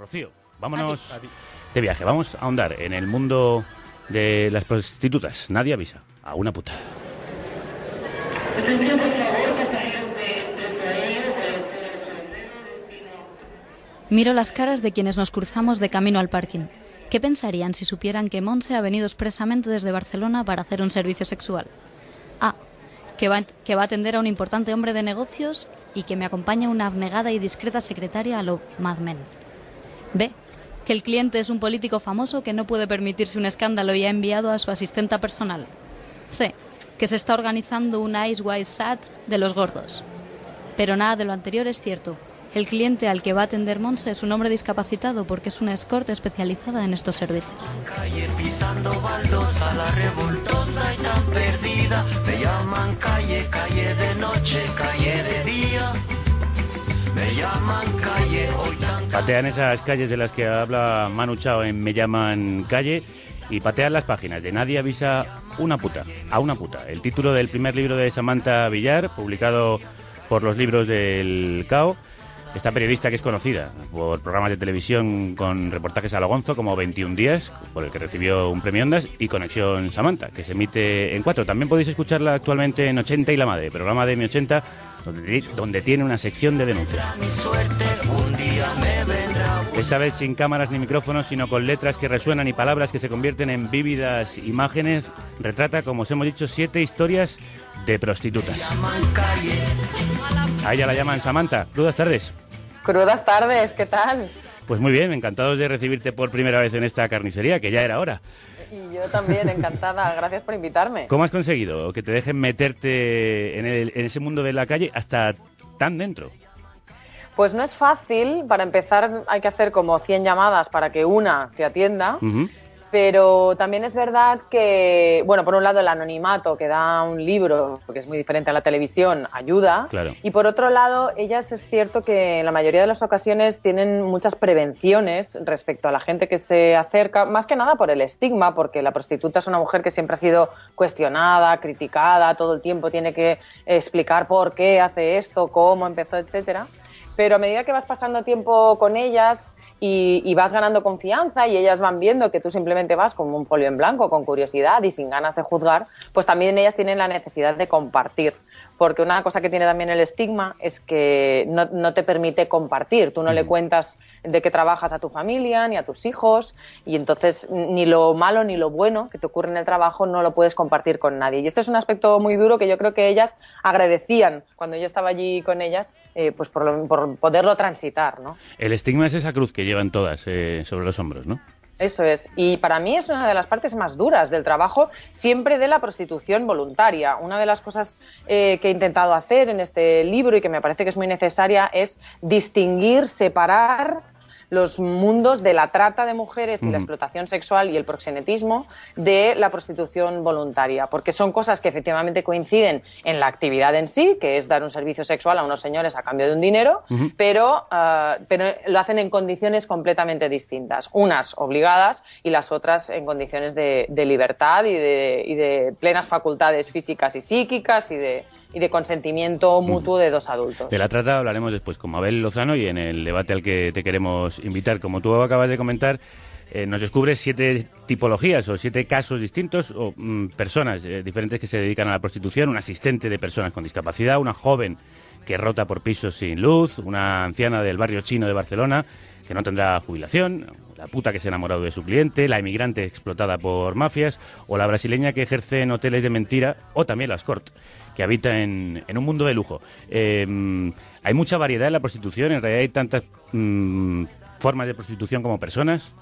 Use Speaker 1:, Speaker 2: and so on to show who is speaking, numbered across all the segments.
Speaker 1: Rocío, vámonos de viaje. Vamos a ahondar en el mundo de las prostitutas. Nadie avisa. A una puta.
Speaker 2: Miro las caras de quienes nos cruzamos de camino al parking. ¿Qué pensarían si supieran que Monse ha venido expresamente desde Barcelona para hacer un servicio sexual? Ah, que va, que va a atender a un importante hombre de negocios y que me acompaña una abnegada y discreta secretaria a lo Mad B. Que el cliente es un político famoso que no puede permitirse un escándalo y ha enviado a su asistenta personal. C. Que se está organizando un Ice White Sat de los gordos. Pero nada de lo anterior es cierto. El cliente al que va a atender Monse es un hombre discapacitado porque es una escort especializada en estos servicios.
Speaker 3: la revoltosa y tan perdida. llaman calle, calle de noche,
Speaker 4: calle de día. Me llaman calle, hoy
Speaker 1: Patean esas calles de las que habla Manu Chao en Me llaman calle y patean las páginas de Nadie avisa una puta, a una puta. El título del primer libro de Samantha Villar, publicado por los libros del CAO. Esta periodista que es conocida por programas de televisión con reportajes a Logonzo como 21 días, por el que recibió un premio Ondas, y Conexión Samantha, que se emite en cuatro. También podéis escucharla actualmente en 80 y la Madre, programa de Mi 80 donde, tiene una sección de denuncia... Esta vez sin cámaras ni micrófonos, sino con letras que resuenan y palabras que se convierten en vívidas imágenes, retrata, como os hemos dicho, siete historias de prostitutas. A ella la llaman Samantha. Crudas tardes. Crudas
Speaker 5: tardes, ¿qué tal?
Speaker 1: Pues muy bien, encantados de recibirte por primera vez en esta carnicería, que ya era hora.
Speaker 5: Y yo también, encantada. Gracias por invitarme. ¿Cómo
Speaker 1: has conseguido que te dejen meterte en, ese mundo de la calle hasta tan dentro?
Speaker 5: Pues no es fácil. Para empezar hay que hacer como 100 llamadas para que una te atienda. Pero también es verdad que, bueno, por un lado el anonimato que da un libro, porque es muy diferente a la televisión, ayuda. Claro. Y por otro lado, ellas es cierto que en la mayoría de las ocasiones tienen muchas prevenciones respecto a la gente que se acerca, más que nada por el estigma, porque la prostituta es una mujer que siempre ha sido cuestionada, criticada, todo el tiempo tiene que explicar por qué hace esto, cómo empezó, etcétera. Pero a medida que vas pasando tiempo con ellas, y, vas ganando confianza y ellas van viendo que tú simplemente vas con un folio en blanco, con curiosidad y sin ganas de juzgar, pues también ellas tienen la necesidad de compartir porque una cosa que tiene también el estigma es que no, te permite compartir. Tú no le mm. cuentas de qué trabajas a tu familia ni a tus hijos y entonces ni lo malo ni lo bueno que te ocurre en el trabajo no lo puedes compartir con nadie. Y este es un aspecto muy duro que yo creo que ellas agradecían cuando yo estaba allí con ellas, eh, pues por, poderlo transitar. ¿no?
Speaker 1: El estigma es esa cruz que llevan todas eh, sobre los hombros, ¿no?
Speaker 5: Eso es. Y para mí es una de las partes más duras del trabajo, siempre de la prostitución voluntaria. Una de las cosas eh, que he intentado hacer en este libro y que me parece que es muy necesaria es distinguir, separar los mundos de la trata de mujeres y la explotación sexual y el proxenetismo de la prostitución voluntaria, porque son cosas que efectivamente coinciden en la actividad en sí, que es dar un servicio sexual a unos señores a cambio de un dinero, pero, ah, pero lo hacen en condiciones completamente distintas, unas obligadas y las otras en condiciones de, libertad y de, y de plenas facultades físicas y psíquicas y de y de consentimiento mutuo de dos adultos. De
Speaker 1: la trata hablaremos después con Abel Lozano y en el debate al que te queremos invitar. Como tú acabas de comentar, eh, nos descubres siete tipologías o siete casos distintos o mm, personas eh, diferentes que se dedican a la prostitución, un asistente de personas con discapacidad, una joven que rota por pisos sin luz, una anciana del barrio chino de Barcelona que no tendrá jubilación, la puta que se ha enamorado de su cliente, la inmigrante explotada por mafias o la brasileña que ejerce en hoteles de mentira o también las cortes que habita en, un mundo de lujo. Em, hay mucha variedad en la prostitución, en realidad hay tantas mm, formas de prostitución como personas.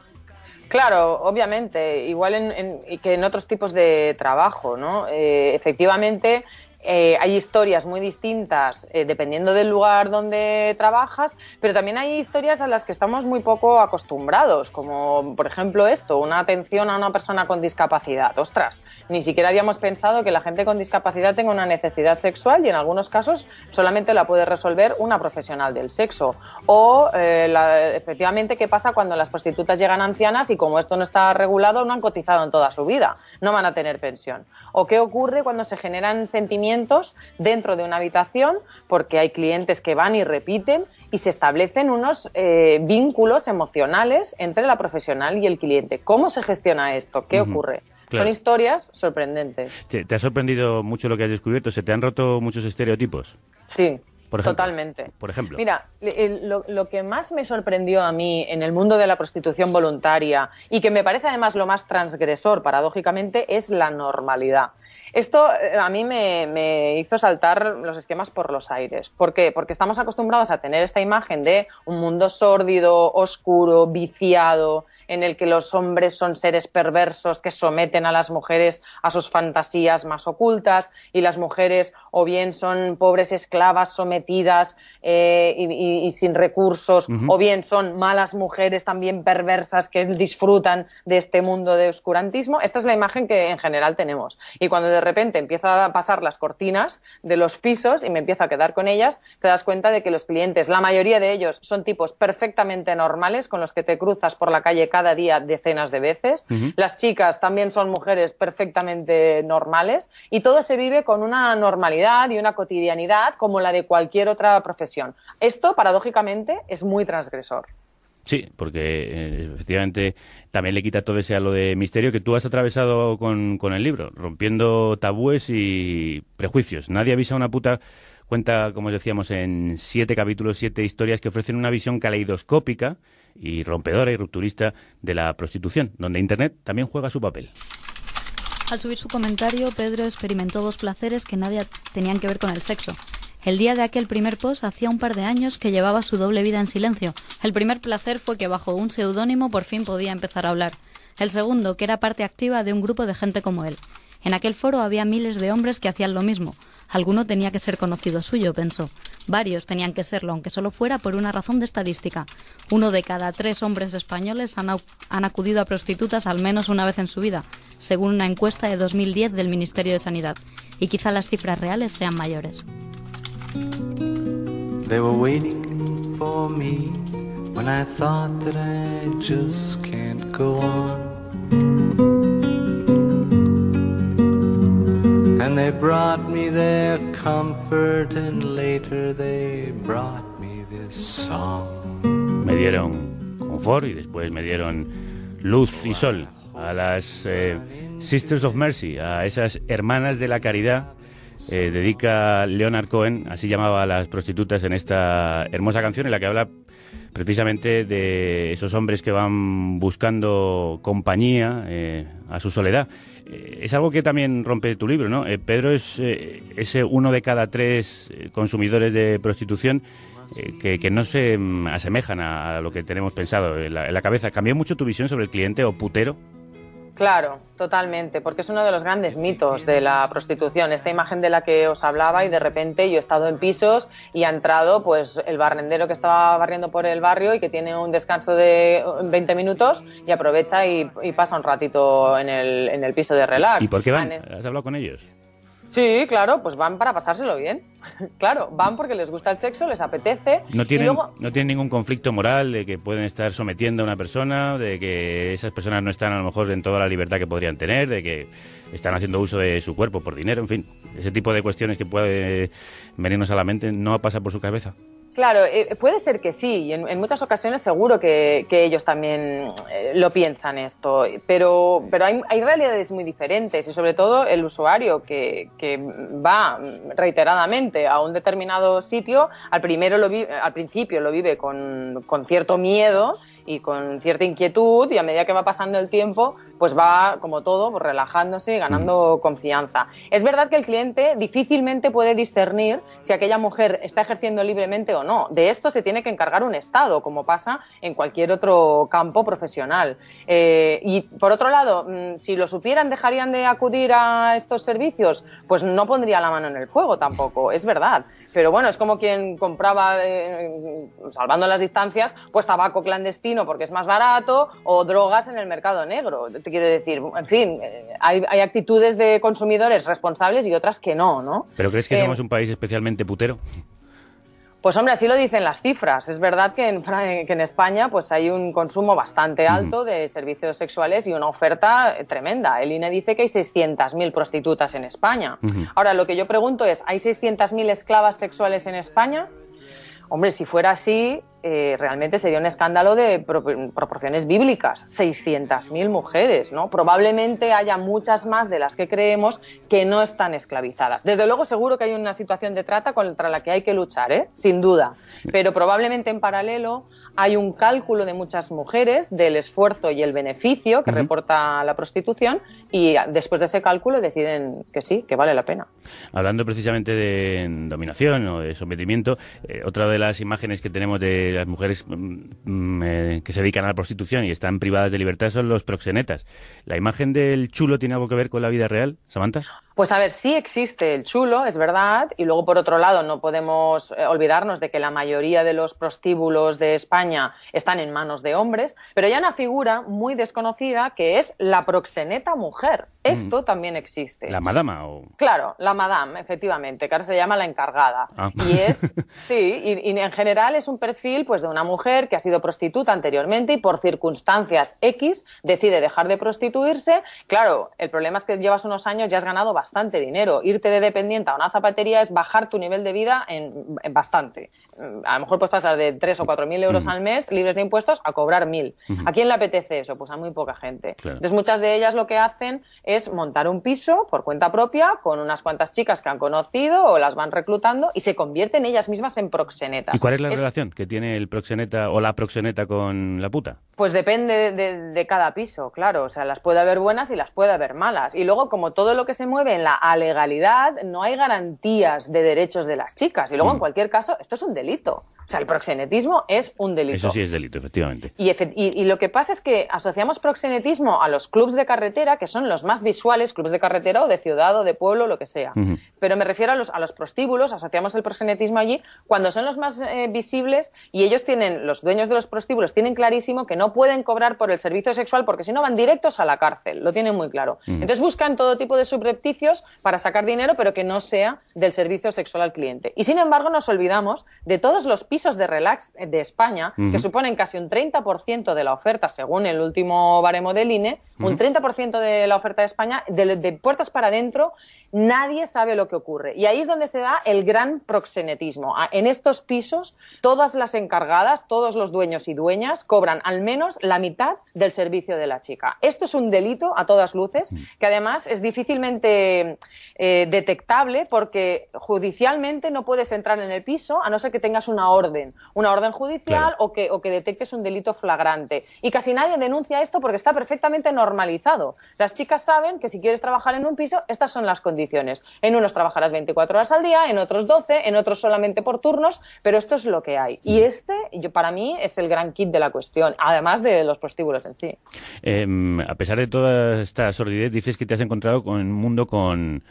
Speaker 5: Claro, obviamente, igual en, que en otros tipos de trabajo, ¿no? Eh, efectivamente, eh, hay historias muy distintas eh, dependiendo del lugar donde trabajas, pero también hay historias a las que estamos muy poco acostumbrados, como por ejemplo esto, una atención a una persona con discapacidad. Ostras, ni siquiera habíamos pensado que la gente con discapacidad tenga una necesidad sexual y en algunos casos solamente la puede resolver una profesional del sexo. O eh, efectivamente, ¿qué pasa cuando las prostitutas llegan ancianas y como esto no está regulado, no han cotizado en toda su vida, no van a tener pensión? ¿O qué ocurre cuando se generan sentimientos dentro de una habitación, porque hay clientes que van y repiten y se establecen unos eh, vínculos emocionales entre la profesional y el cliente. ¿Cómo se gestiona esto? ¿Qué ocurre? Son historias sorprendentes.
Speaker 1: ¿Te, ha sorprendido mucho lo que has descubierto? ¿Se te han roto muchos estereotipos? Sí, Totalmente. Por ejemplo. Mira,
Speaker 5: lo, que más me sorprendió a mí en el mundo de la prostitución voluntaria y que me parece además lo más transgresor, paradójicamente, es la normalidad. Esto eh, a mí me, me, hizo saltar los esquemas por los aires. ¿Por qué? Porque estamos acostumbrados a tener esta imagen de un mundo sórdido, oscuro, viciado, en el que los hombres son seres perversos que someten a las mujeres a sus fantasías más ocultas y las mujeres o bien son pobres esclavas sometidas eh, y, sin recursos o bien son malas mujeres también perversas que disfrutan de este mundo de oscurantismo. Esta es la imagen que en general tenemos. Y cuando de repente empieza a pasar las cortinas de los pisos y me empiezo a quedar con ellas, te das cuenta de que los clientes, la mayoría de ellos son tipos perfectamente normales con los que te cruzas por la calle cada día decenas de veces. Las chicas también son mujeres perfectamente normales y todo se vive con una normalidad y una cotidianidad como la de cualquier otra profesión. Esto, paradójicamente, es muy transgresor.
Speaker 1: Sí, porque eh, efectivamente también le quita todo ese halo de misterio que tú has atravesado con, con, el libro, rompiendo tabúes y prejuicios. Nadie avisa a una puta. Cuenta, como decíamos, en siete capítulos, siete historias que ofrecen una visión caleidoscópica y rompedora y rupturista de la prostitución, donde Internet también juega su papel.
Speaker 2: Al subir su comentario, Pedro experimentó dos placeres que nadie tenían que ver con el sexo. El día de aquel primer post hacía un par de años que llevaba su doble vida en silencio. El primer placer fue que bajo un seudónimo por fin podía empezar a hablar. El segundo, que era parte activa de un grupo de gente como él. En aquel foro había miles de hombres que hacían lo mismo. Alguno tenía que ser conocido suyo, pensó. Varios tenían que serlo, aunque solo fuera por una razón de estadística. Uno de cada tres hombres españoles han, acudido a prostitutas al menos una vez en su vida, según una encuesta de 2010 del Ministerio de Sanidad. Y quizá las cifras reales sean mayores. And me
Speaker 1: dieron confort y después me dieron luz y sol a las eh, Sisters of Mercy, a esas hermanas de la caridad. Eh, dedica Leonard Cohen, así llamaba a las prostitutas en esta hermosa canción en la que habla precisamente de esos hombres que van buscando compañía eh, a su soledad eh, es algo que también rompe tu libro, ¿no? Eh, Pedro es eh, ese uno de cada tres consumidores de prostitución que, no se mm, asemejan a, lo que tenemos pensado la, en la cabeza. ¿Cambió mucho tu visión sobre el cliente o putero?
Speaker 5: Claro, totalmente, porque es uno de los grandes mitos de la prostitución, esta imagen de la que os hablaba y de repente yo he estado en pisos y ha entrado pues el barrendero que estaba barriendo por el barrio y que tiene un descanso de 20 minutos y aprovecha y, pasa un ratito en el, en el, piso de relax. ¿Y por qué van? ¿Has hablado con ellos? Sí, claro, pues van para pasárselo bien. claro, van porque les gusta el sexo, les apetece. No tienen,
Speaker 1: ningún conflicto moral de que pueden estar sometiendo a una persona, de que esas personas no están a lo mejor en toda la libertad que podrían tener, de que están haciendo uso de su cuerpo por dinero, en fin. Ese tipo de cuestiones que puede venirnos a la mente no pasa por su cabeza.
Speaker 5: Claro, eh, puede ser que sí, y en, muchas ocasiones seguro que, ellos también eh, lo piensan esto, pero, pero hay, realidades muy diferentes y sobre todo el usuario que, va reiteradamente a un determinado sitio, al, primero al principio lo vive con cierto miedo y con cierta inquietud y a medida que va pasando el tiempo pues va, como todo, pues relajándose y ganando confianza. Es verdad que el cliente difícilmente puede discernir si aquella mujer está ejerciendo libremente o no. De esto se tiene que encargar un Estado, como pasa en cualquier otro campo profesional. Eh, y por otro lado, mm, si lo supieran, ¿dejarían de acudir a estos servicios? Pues no pondría la mano en el fuego tampoco, es verdad. Pero bueno, es como quien compraba, eh, mm, salvando las distancias, pues tabaco clandestino porque es más barato o drogas en el mercado negro quiero decir. En fin, eh, hay, actitudes de consumidores responsables y otras que no, ¿no?
Speaker 1: ¿Pero crees que somos un país especialmente putero?
Speaker 5: Pues hombre, así lo dicen las cifras. Es verdad que en, España pues hay un consumo bastante alto de servicios sexuales y una oferta eh, tremenda. El INE dice que hay 600.000 prostitutas en España. Ahora, lo que yo pregunto es, ¿hay 600.000 esclavas sexuales en España? Hombre, si fuera así, eh, realmente sería un escándalo de proporciones bíblicas. 600.000 mujeres, ¿no? Probablemente haya muchas más de las que creemos que no están esclavizadas. Desde luego, seguro que hay una situación de trata contra la que hay que luchar, ¿eh? Sin duda. Pero probablemente en paralelo hay un cálculo de muchas mujeres del esfuerzo y el beneficio que reporta la prostitución y ah, después de ese cálculo deciden que sí, que vale la pena.
Speaker 1: Hablando precisamente de dominación o de sometimiento, eh, otra de las imágenes que tenemos de las mujeres mm, mm, eh, que se dedican a la prostitución y están privadas de libertad son los proxenetas. ¿La imagen del chulo tiene algo que ver con la vida real, Samantha?
Speaker 5: Pues a ver, sí existe el chulo, es verdad, y luego por otro lado no podemos eh, olvidarnos de que la mayoría de los prostíbulos de España están en manos de hombres, pero hay una figura muy desconocida que es la proxeneta mujer. Mm. Esto también existe. ¿La
Speaker 1: madama o...?
Speaker 5: Claro, la madame, efectivamente, que ahora se llama la encargada. Ah. Y es, sí, y en general es un perfil pues, de una mujer que ha sido prostituta anteriormente y por circunstancias X decide dejar de prostituirse. Claro, el problema es que llevas unos años y has ganado bastante dinero. Irte de dependiente a una zapatería es bajar tu nivel de vida en, bastante. A lo mejor puedes pasar de 3 o 4 mil euros al mes libres de impuestos a cobrar mil. Aquí en ¿A quién le apetece eso? Pues a muy poca gente. Entonces, muchas de ellas lo que hacen es montar un piso por cuenta propia con unas cuantas chicas que han conocido o las van reclutando y se convierten ellas mismas en proxenetas. ¿Y cuál es la relación
Speaker 1: que tiene el proxeneta o la proxeneta con la puta?
Speaker 5: Pues depende de, cada piso, claro. O sea, las puede haber buenas y las puede haber malas. Y luego, como todo lo que se mueve en la alegalidad, no hay garantías de derechos de las chicas. Y luego, en mm. cualquier caso, esto es un delito. O sea, el proxenetismo es un delito. Eso sí es
Speaker 1: delito, efectivamente.
Speaker 5: Y, y, lo que pasa es que asociamos proxenetismo a los clubes de carretera, que son los más visuales, clubes de carretera o de ciudad o de pueblo, lo que sea. Pero me refiero a los, a los prostíbulos, asociamos el proxenetismo allí, cuando son los más eh, visibles y ellos tienen, los dueños de los prostíbulos tienen clarísimo que no pueden cobrar por el servicio sexual porque si no van directos a la cárcel, lo tienen muy claro. Mm. Entonces buscan todo tipo de subrepticios para sacar dinero, pero que no sea del servicio sexual al cliente. Y sin embargo nos olvidamos de todos los pisos de relax de España, que suponen casi un 30% de la oferta, según el último baremo del INE, un 30% de la oferta de España, de, puertas para adentro, nadie sabe lo que ocurre. Y ahí es donde se da el gran proxenetismo. En estos pisos, todas las encargadas, todos los dueños y dueñas cobran al menos la mitad del servicio de la chica. Esto es un delito a todas luces, mm. que además es difícilmente eh, detectable porque judicialmente no puedes entrar en el piso a no ser que tengas una orden, una orden judicial o, que, o que detectes un delito flagrante. Y casi nadie denuncia esto porque está perfectamente normalizado. Las chicas saben que si quieres trabajar en un piso, estas son las condiciones. En unos trabajarás 24 horas al día, en otros 12, en otros solamente por turnos, pero esto es lo que hay. Y mm este, yo, para mí, es el gran kit de la cuestión, además de los prostíbulos en sí.
Speaker 1: Em, a pesar de toda esta sordidez, dices que te has encontrado con un mundo con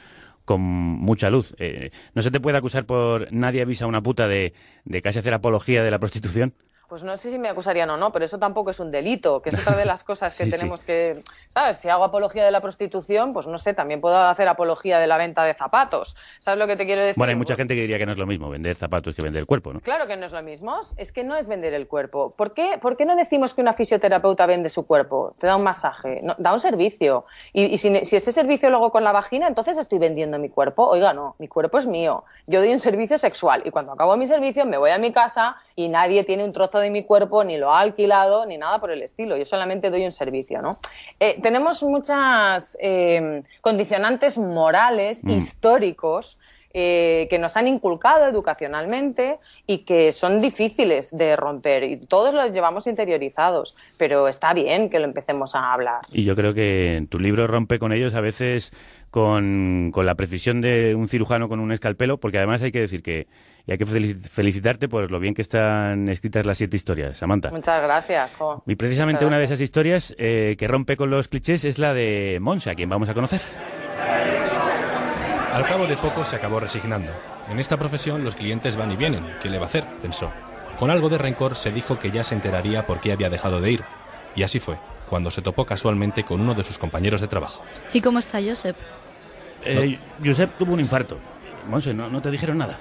Speaker 1: mucha luz. Eh, ¿No se te puede acusar por nadie avisa a una puta de, de casi hacer apología de la prostitución?
Speaker 5: pues no sé si me acusarían o no, pero eso tampoco es un delito, que es otra de las cosas que tenemos que, ¿sabes? Si hago apología de la prostitución, pues no sé, también puedo hacer apología de la venta de zapatos. ¿Sabes lo que te quiero decir? Bueno,
Speaker 1: hay mucha gente que diría que no es lo mismo vender zapatos que vender el cuerpo, ¿no?
Speaker 5: Claro que no es lo mismo, es que no es vender el cuerpo. ¿Por qué, no decimos que una fisioterapeuta vende su cuerpo? Te da un masaje, da un servicio. Y, si, si, ese servicio lo hago con la vagina, entonces estoy vendiendo mi cuerpo. Oiga, no, mi cuerpo es mío. Yo doy un servicio sexual y cuando acabo mi servicio me voy a mi casa y nadie tiene un trozo de mi cuerpo ni lo ha alquilado ni nada por el estilo. Yo solamente doy un servicio, ¿no? Eh, tenemos muchas eh, condicionantes morales, mm. históricos, eh, que nos han inculcado educacionalmente y que son difíciles de romper y todos los llevamos interiorizados, pero está bien que lo empecemos a hablar.
Speaker 1: Y yo creo que tu libro rompe con ellos a veces con, con la precisión de un cirujano con un escalpelo, porque además hay que decir que y hay que felicitarte por lo bien que están escritas las siete historias, Samantha.
Speaker 5: Muchas gracias, jo.
Speaker 1: Y precisamente una de esas historias eh, que rompe con los clichés es la de Monse, a quien vamos a conocer. Al cabo de poco se acabó resignando. En esta profesión los clientes van y vienen, ¿qué le va a hacer? pensó. Con algo de rencor se dijo que ya se enteraría por qué había dejado de ir. Y así fue, cuando se topó casualmente con uno de sus compañeros de trabajo.
Speaker 2: ¿Y cómo está Josep? Eh,
Speaker 1: Josep tuvo un infarto. Monse, no, ¿no te dijeron nada?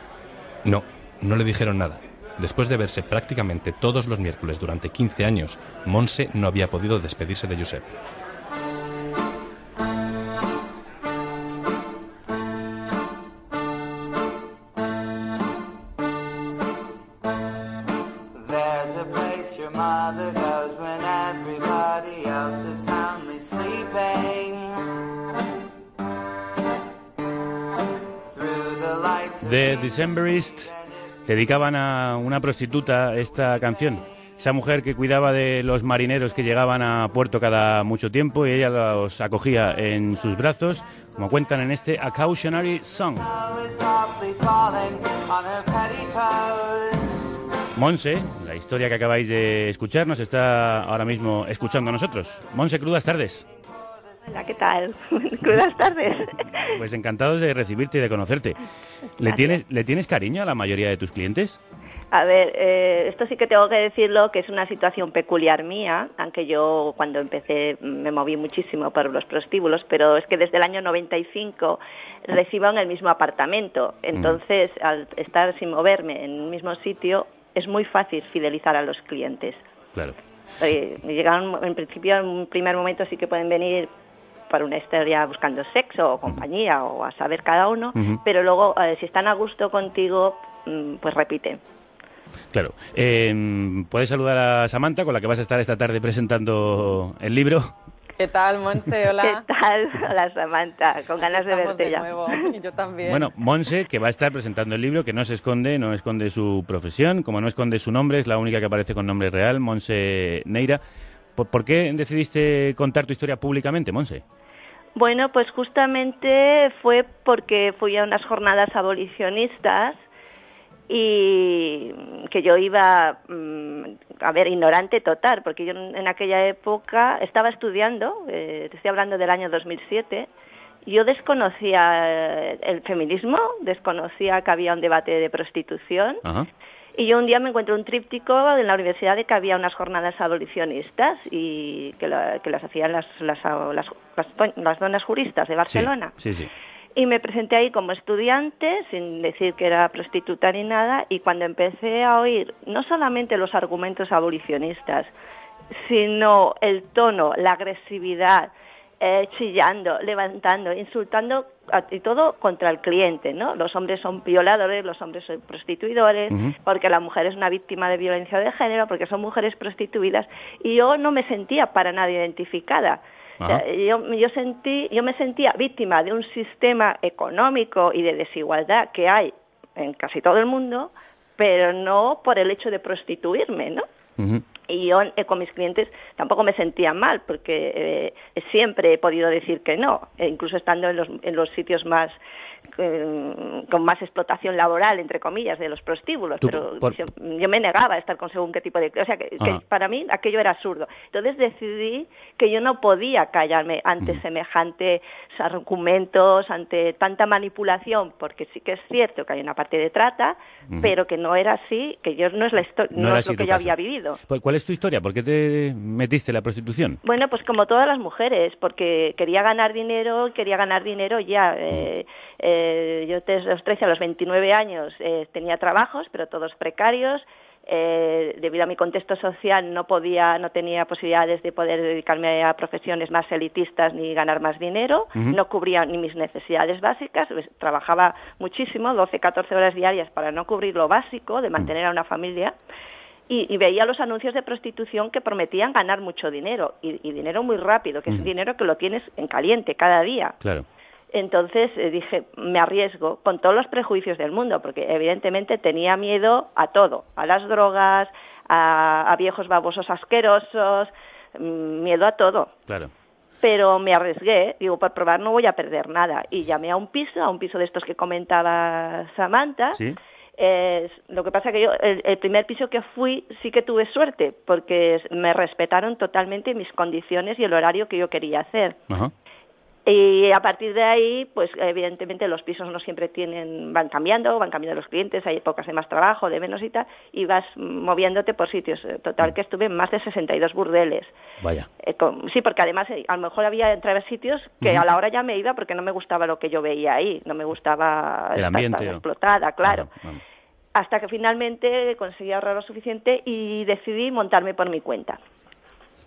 Speaker 1: No, no le dijeron nada. Después de verse prácticamente todos los miércoles durante 15 años, Monse no había podido despedirse de Josep. Decemberist dedicaban a una prostituta esta canción. Esa mujer que cuidaba de los marineros que llegaban a puerto cada mucho tiempo y ella los acogía en sus brazos, como cuentan en este A Cautionary Song. Monse, la historia que acabáis de escuchar, nos está ahora mismo escuchando a nosotros. Monse Crudas, tardes.
Speaker 4: ¿qué tal? Buenas tardes.
Speaker 1: Pues encantados de recibirte y de conocerte. ¿Le tienes, cariño a la mayoría de tus clientes?
Speaker 4: A ver, eh, esto sí que tengo que decirlo, que es una situación peculiar mía, aunque yo cuando empecé me moví muchísimo por los prostíbulos, pero es que desde el año 95 recibo en el mismo apartamento. Mm. Entonces, al estar sin moverme en un mismo sitio, es muy fácil fidelizar a los clientes.
Speaker 1: Claro. Eh,
Speaker 4: en principio, en un primer momento sí que pueden venir para una historia buscando sexo o compañía o a saber cada uno, pero luego eh, si están a gusto contigo, mm, pues repiten.
Speaker 1: Claro. Em, Puedes saludar a Samantha, con la que vas a estar esta tarde presentando el libro.
Speaker 4: ¿Qué tal, Monse? Hola. ¿Qué tal? Hola, Samantha. Con ganas de verte ya. Y yo también. Bueno,
Speaker 1: Monse, que va a estar presentando el libro, que no se esconde, no esconde su profesión, como no esconde su nombre, es la única que aparece con nombre real, Monse Neira. ¿Por, qué decidiste contar tu historia públicamente, Monse?
Speaker 4: Bueno, pues justamente fue porque fui a unas jornadas abolicionistas y que yo iba, mm, a ver, ignorante total, porque yo en aquella época estaba estudiando, eh, te estoy hablando del año 2007, yo desconocía el feminismo, desconocía que había un debate de prostitución, y yo un día me encuentro un tríptico en la universidad de que había unas jornadas abolicionistas y que, las hacían las, las, las, donas juristas de Barcelona. Y me presenté ahí como estudiante, sin decir que era prostituta ni nada, y cuando empecé a oír no solamente los argumentos abolicionistas, sino el tono, la agresividad, eh, chillando, levantando, insultando y todo contra el cliente, ¿no? Los hombres son violadores, los hombres son prostituidores, porque la mujer es una víctima de violencia de género, porque son mujeres prostituidas y yo no me sentía para nada identificada. yo, sentí, yo me sentía víctima de un sistema económico y de desigualdad que hay en casi todo el mundo, pero no por el hecho de prostituirme, ¿no? y yo eh, con mis clientes tampoco me sentía mal porque eh, siempre he podido decir que no, e incluso estando en los, en los sitios más Mm, con más explotación laboral, entre comillas, de los prostíbulos, pero yo, me negaba a estar con según qué tipo de... O sea, que, para mí aquello era absurdo. Entonces decidí que yo no podía callarme ante mm. semejantes argumentos, ante tanta manipulación, porque sí que es cierto que hay una parte de trata, mm. pero que no era así, que yo no es, la historia no es lo que yo había vivido.
Speaker 1: ¿Cuál es tu historia? ¿Por qué te metiste en la prostitución?
Speaker 4: Bueno, pues como todas las mujeres, porque quería ganar dinero, quería ganar dinero ya. eh, eh eh, yo desde los 13 a los 29 años eh, tenía trabajos, pero todos precarios. Eh, debido a mi contexto social no podía, no tenía posibilidades de poder dedicarme a profesiones más elitistas ni ganar más dinero, no cubría ni mis necesidades básicas, pues, trabajaba muchísimo, 12, 14 horas diarias para no cubrir lo básico de mm. mantener a una familia. Y, veía los anuncios de prostitución que prometían ganar mucho dinero y, dinero muy rápido, que es dinero que lo tienes en caliente cada día. Claro. Entonces eh, dije, me arriesgo con todos los prejuicios del mundo, porque evidentemente tenía miedo a todo, a las drogas, a, viejos babosos asquerosos, mm, miedo a todo. Claro. Pero me arriesgué, digo, por probar no voy a perder nada. Y llamé a un piso, a un piso de estos que comentaba Samantha. Sí. lo que pasa que yo, el, primer piso que fui, sí que tuve suerte, porque me respetaron totalmente mis condiciones y el horario que yo quería hacer. Ajá. Y a partir de ahí, pues evidentemente los pisos no siempre tienen, van cambiando, van cambiando los clientes, hay épocas de más trabajo, de menos y tal, y vas moviéndote por sitios. Eh, total mm. que estuve en más de 62 burdeles. Vaya. Eh, sí, porque además eh, a lo mejor había entre sitios que a la hora ya me iba porque no me gustaba lo que yo veía ahí, no me gustaba el ambiente explotada, claro. Hasta que finalmente conseguí ahorrar lo suficiente y decidí montarme por mi cuenta.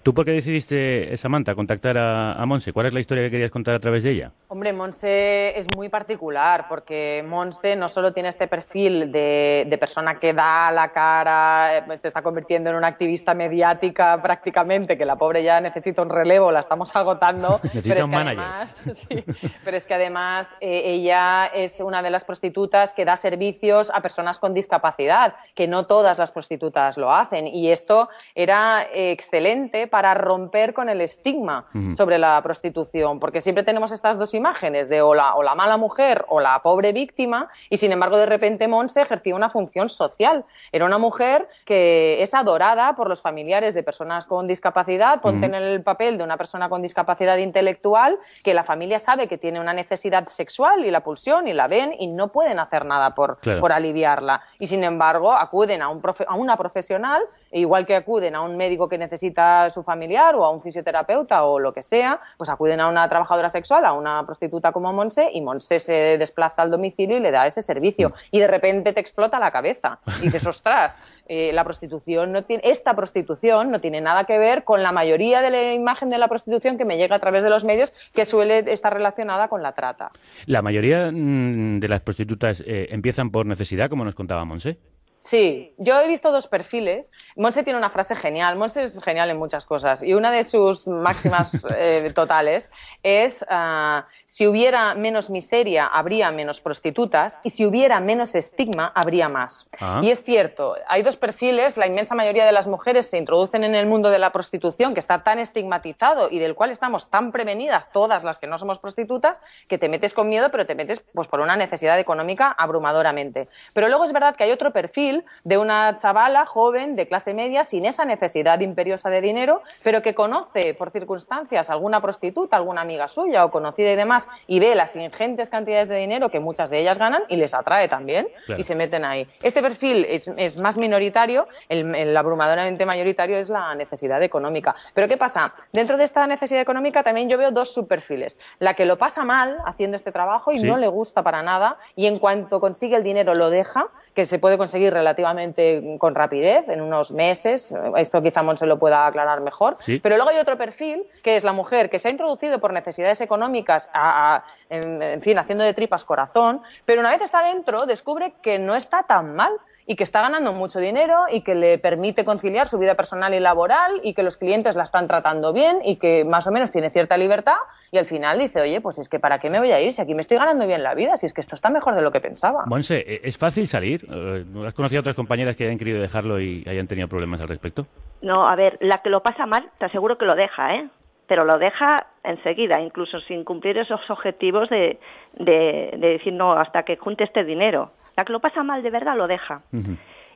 Speaker 1: ¿Tú por qué decidiste, eh, Samantha, contactar a, Monse? ¿Cuál es la historia que querías contar a través de ella?
Speaker 5: Hombre, Monse es muy particular porque Monse no solo tiene este perfil de, persona que da la cara, eh, se está convirtiendo en una activista mediática prácticamente, que la pobre ya necesita un relevo, la estamos agotando. necesita pero un manager. pero es que además eh, ella es una de las prostitutas que da servicios a personas con discapacidad, que no todas las prostitutas lo hacen. Y esto era excelente para para romper con el estigma sobre la prostitución, porque siempre tenemos estas dos imágenes de o la, mala mujer o la pobre víctima, y sin embargo de repente Monse ejercía una función social. Era una mujer que es adorada por los familiares de personas con discapacidad, ponte en el papel de una persona con discapacidad intelectual, que la familia sabe que tiene una necesidad sexual y la pulsión y la ven y no pueden hacer nada por, aliviarla. Y sin embargo acuden a una profesional igual que acuden a un médico que necesita su familiar o a un fisioterapeuta o lo que sea, pues acuden a una trabajadora sexual, a una prostituta como Monse y Monse se desplaza al domicilio y le da ese servicio mm. y de repente te explota la cabeza y dices, ostras, eh, la prostitución no tiene, esta prostitución no tiene nada que ver con la mayoría de la imagen de la prostitución que me llega a través de los medios que suele estar relacionada con la trata.
Speaker 1: La mayoría mm, de las prostitutas eh, empiezan por necesidad, como nos contaba Monse.
Speaker 5: Sí, yo he visto dos perfiles. Monse tiene una frase genial. Monse es genial en muchas cosas. Y una de sus máximas eh, totales es: ah, si hubiera menos miseria, habría menos prostitutas. Y si hubiera menos estigma, habría más. Ah. Y es cierto, hay dos perfiles. La inmensa mayoría de las mujeres se introducen en el mundo de la prostitución, que está tan estigmatizado y del cual estamos tan prevenidas, todas las que no somos prostitutas, que te metes con miedo, pero te metes pues, por una necesidad económica abrumadoramente. Pero luego es verdad que hay otro perfil de una chavala joven de clase media sin esa necesidad imperiosa de dinero, pero que conoce por circunstancias alguna prostituta, alguna amiga suya o conocida y demás, y ve las ingentes cantidades de dinero que muchas de ellas ganan y les atrae también y se meten ahí. Este perfil es, más minoritario, el, abrumadoramente mayoritario es la necesidad económica. Pero ¿qué pasa? Dentro de esta necesidad económica también yo veo dos subperfiles. La que lo pasa mal haciendo este trabajo y no le gusta para nada y en cuanto consigue el dinero lo deja, que se puede conseguir relativamente con rapidez, en unos meses. Esto quizá se lo pueda aclarar mejor. Pero luego hay otro perfil, que es la mujer que se ha introducido por necesidades económicas, a, en fin, haciendo de tripas corazón, pero una vez está dentro, descubre que no está tan mal y que está ganando mucho dinero y que le permite conciliar su vida personal y laboral y que los clientes la están tratando bien y que más o menos tiene cierta libertad y al final dice, oye, pues es que ¿para qué me voy a ir si aquí me estoy ganando bien la vida? Si es que esto está mejor de lo que pensaba.
Speaker 1: Monse, ¿e-, ¿es fácil salir? Eh, ¿Has conocido a otras compañeras que hayan querido dejarlo y hayan tenido problemas al respecto?
Speaker 5: No, a ver, la que lo pasa mal, te
Speaker 4: aseguro que lo deja, ¿eh? pero lo deja enseguida, incluso sin cumplir esos objetivos de, de, decir no, hasta que junte este dinero que lo pasa mal de verdad lo deja.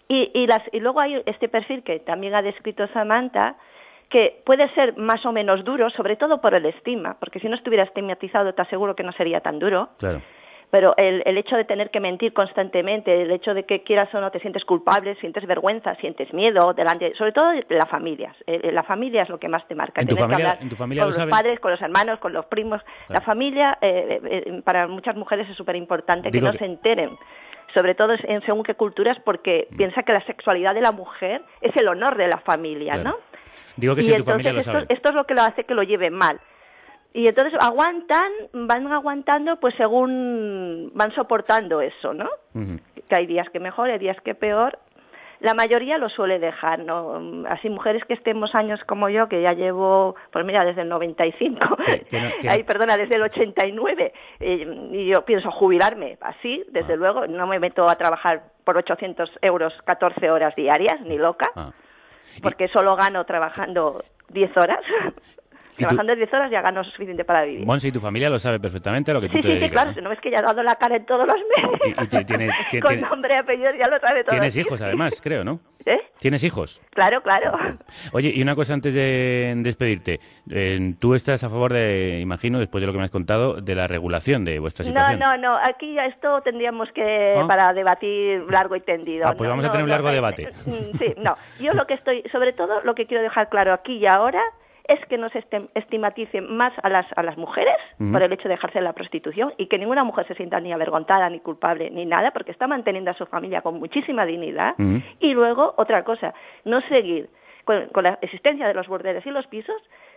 Speaker 4: y, y, luego hay este perfil que también ha descrito Samantha, que puede ser más o menos duro, sobre todo por el estigma, porque si no estuviera estigmatizado te aseguro que no sería tan duro. Pero el, hecho de tener que mentir constantemente, el hecho de que quieras o no te sientes culpable, sientes vergüenza, sientes miedo, delante, sobre todo las familias eh, eh, La familia es lo que más te marca. ¿En tu familia, en con los padres, con los hermanos, con los primos. La familia, eh, para muchas mujeres es súper importante que no se enteren sobre todo en según qué culturas, porque mm. piensa que la sexualidad de la mujer es el honor de la familia, ¿no?
Speaker 1: Digo que y si entonces tu familia esto,
Speaker 4: esto es lo que lo hace que lo lleve mal. Y entonces aguantan, van aguantando, pues según van soportando eso, ¿no? Que hay días que mejor, hay días que peor, la mayoría lo suele dejar, ¿no? Así mujeres que estemos años como yo, que ya llevo, pues mira, desde el 95, y perdona, desde el 89, eh, y yo pienso jubilarme, así, desde ah. luego, no me meto a trabajar por 800 euros 14 horas diarias, ni loca. Ah. Porque solo gano trabajando 10 horas. Trabajando 10 horas ya gano suficiente para vivir.
Speaker 1: Monsi, y tu familia lo sabe perfectamente lo que tú te sí, sí, claro, ¿no?
Speaker 4: no es que ya ha dado la cara en todos los medios. Con nombre y apellido ya lo sabe todo. Tienes hijos
Speaker 1: además, creo, ¿no? ¿Eh? ¿Tienes hijos?
Speaker 4: Claro, claro.
Speaker 1: Oye, y una cosa antes de despedirte. Eh, tú estás a favor de, imagino, después de lo que me has contado, de la regulación de vuestra situación. No,
Speaker 4: no, no. Aquí ya esto tendríamos que, ah. para debatir largo y tendido. Ah, pues vamos a tener un largo debate. Sí, no. Yo lo que estoy, sobre todo, lo que quiero dejar claro aquí y ahora es que no se estigmaticen más a las, a las mujeres por el hecho de dejarse la prostitución y que ninguna mujer se sienta ni avergonzada, ni culpable, ni nada, porque está manteniendo a su familia con muchísima dignidad. Y luego, otra cosa, no seguir con, la existencia de los bordeles y los pisos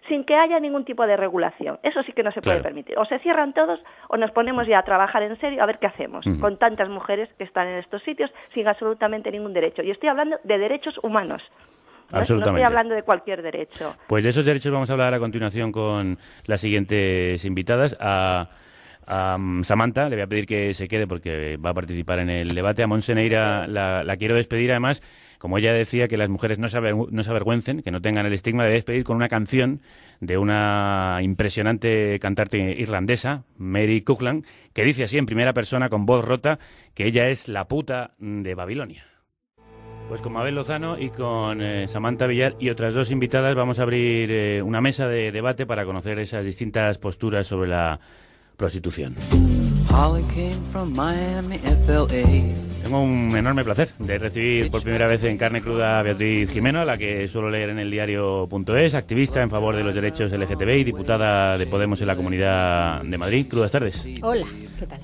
Speaker 4: sin que haya ningún tipo de regulación. Eso sí que no se puede permitir. O se cierran todos o nos ponemos ya a trabajar en serio a ver qué hacemos con tantas mujeres que están en estos sitios sin absolutamente ningún derecho. Y estoy hablando de derechos humanos. Absolutamente. No estoy hablando de cualquier derecho.
Speaker 1: Pues de esos derechos vamos a hablar a continuación con las siguientes invitadas. A, mm, Samantha, le voy a pedir que se quede porque va a participar en el debate. A Monseneira la, quiero despedir además como ella decía, que las mujeres no se, avergüencen, que no tengan el estigma, de despedir con una canción de una impresionante cantante irlandesa, Mary Coughlan, que dice así en primera persona, con voz rota, que ella es la puta de Babilonia. Pues con Mabel Lozano y con eh, Samantha Villar y otras dos invitadas vamos a abrir eh, una mesa de debate para conocer esas distintas posturas sobre la prostitución. Tengo un enorme placer de recibir por primera vez en carne cruda a Beatriz Jimeno, a la que suelo leer en el diario.es, activista en favor de los derechos LGTBI, diputada de Podemos en la Comunidad de Madrid. Crudas tardes.
Speaker 6: Hola, ¿qué tal?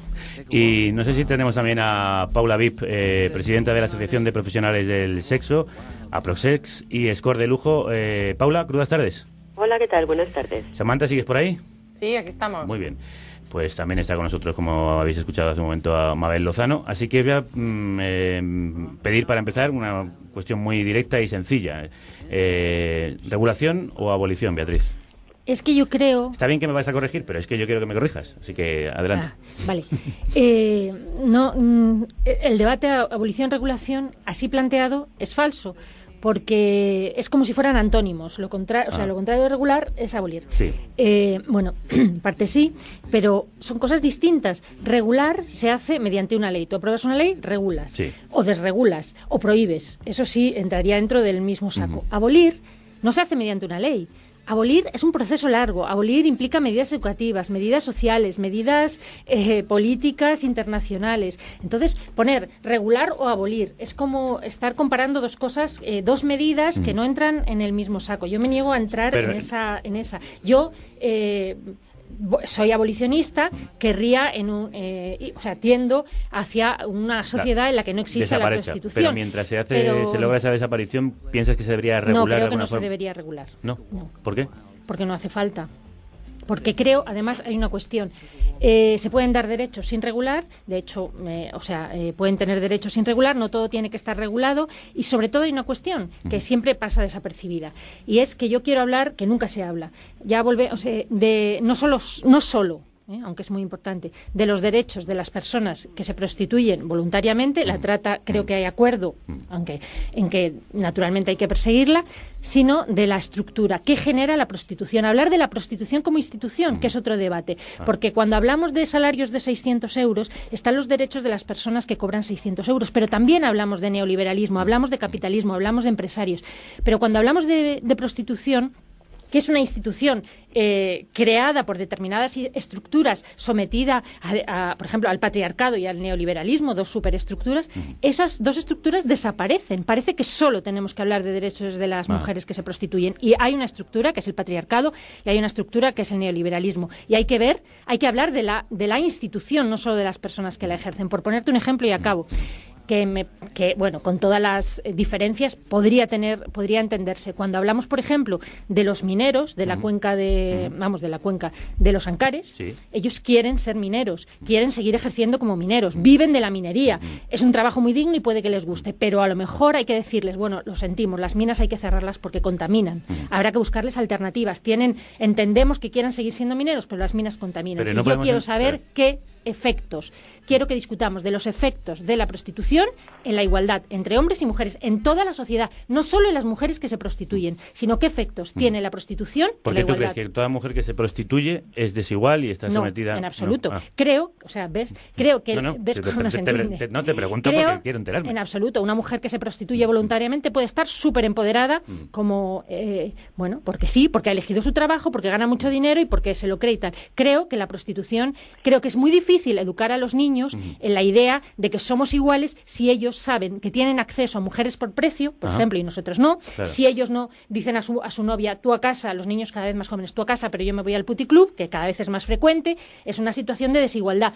Speaker 1: Y no sé si tenemos también a Paula Vip, eh, presidenta de la Asociación de Profesionales del Sexo, a ProxEx y Score de Lujo. Eh, Paula, crudas tardes.
Speaker 7: Hola, ¿qué tal? Buenas tardes.
Speaker 1: Samantha, ¿sigues por ahí?
Speaker 7: Sí, aquí estamos. Muy bien.
Speaker 1: Pues también está con nosotros, como habéis escuchado hace un momento, a Mabel Lozano. Así que voy a mm, em, pedir para empezar una cuestión muy directa y sencilla. Eh, ¿Regulación o abolición, Beatriz?
Speaker 6: Es que yo creo.
Speaker 1: Está bien que me vayas a corregir, pero es que yo quiero que me corrijas, así que adelante. Ah,
Speaker 6: vale. Eh, no, mm, el debate abolición-regulación, así planteado, es falso porque es como si fueran antónimos. Lo contrario, o sea, ah. lo contrario de regular es abolir. Sí. Eh, bueno, parte sí, pero son cosas distintas. Regular se hace mediante una ley. Tú apruebas una ley, regulas. O desregulas, o prohíbes. Eso sí entraría dentro del mismo saco. Abolir no se hace mediante una ley. Abolir es un proceso largo. Abolir implica medidas educativas, medidas sociales, medidas eh, políticas internacionales. Entonces, poner regular o abolir es como estar comparando dos cosas, eh, dos medidas que no entran en el mismo saco. Yo me niego a entrar en esa. En esa. Yo eh, soy abolicionista, querría, en un, eh, o sea, tiendo hacia una sociedad en la que no existe la prostitución. Pero mientras se hace, se logra esa
Speaker 1: desaparición, ¿piensas que se debería regular? No, creo que no se debería
Speaker 6: regular. no. ¿Por qué? Porque no hace falta. Porque creo, además, hay una cuestión. Eh, se pueden dar derechos sin regular, de hecho, o sea, eh, pueden tener derechos sin regular, no todo tiene que estar regulado y sobre todo hay una cuestión que siempre pasa desapercibida y es que yo quiero hablar que nunca se habla. Ya vuelve, o sea, de no solo, no solo ¿eh? aunque es muy importante, de los derechos de las personas que se prostituyen voluntariamente, la mm. trata creo mm. que hay acuerdo, mm. aunque en que naturalmente hay que perseguirla, sino de la estructura que genera la prostitución. Hablar de la prostitución como institución, que es otro debate, ah. porque cuando hablamos de salarios de 600 euros, están los derechos de las personas que cobran 600 euros, pero también hablamos de neoliberalismo, hablamos de capitalismo, hablamos de empresarios, pero cuando hablamos de prostitución, que es una institución eh, creada por determinadas estructuras, sometida, por ejemplo, al patriarcado y al neoliberalismo, dos superestructuras, esas dos estructuras desaparecen. Parece que solo tenemos que hablar de derechos de las mujeres que se prostituyen. Y hay una estructura que es el patriarcado y hay una estructura que es el neoliberalismo. Y hay que ver, hay que hablar de la, de la institución, no solo de las personas que la ejercen. Por ponerte un ejemplo y acabo que, bueno, con todas las eh, diferencias podría tener, podría entenderse. Cuando hablamos, por ejemplo, de los mineros de la cuenca de, vamos, de la cuenca de los Ancares, ellos quieren ser mineros, quieren seguir ejerciendo como mineros, viven de la minería. Es un trabajo muy digno y puede que les guste, pero a lo mejor hay que decirles, bueno, lo sentimos, las minas hay que cerrarlas porque contaminan. Habrá que buscarles alternativas. Tienen, entendemos que quieran seguir siendo mineros, pero las minas contaminan. yo quiero saber qué efectos. Quiero que discutamos de los efectos de la prostitución en la igualdad entre hombres y mujeres, en toda la sociedad, no solo en las mujeres que se prostituyen, sino qué efectos mm. tiene la prostitución en la tú crees que
Speaker 1: toda mujer que se prostituye es desigual y está no, en absoluto. Ah.
Speaker 6: Creo, o sea, ves, creo que... No, no, te,
Speaker 1: no te pregunto porque quiero enterarme. En
Speaker 6: absoluto, una mujer que se prostituye voluntariamente puede estar súper empoderada mm. como, eh, bueno, porque sí, porque ha elegido su trabajo, porque gana mucho dinero y porque se lo cree y tal. Creo que la prostitución, creo que es muy difícil es difícil educar a los niños en la idea de que somos iguales si ellos saben que tienen acceso a mujeres por precio, por ejemplo, y nosotros no. Si ellos no dicen a su, a su novia, tú a casa, los niños cada vez más jóvenes, tú a casa, pero yo me voy al puticlub, que cada vez es más frecuente, es una situación de desigualdad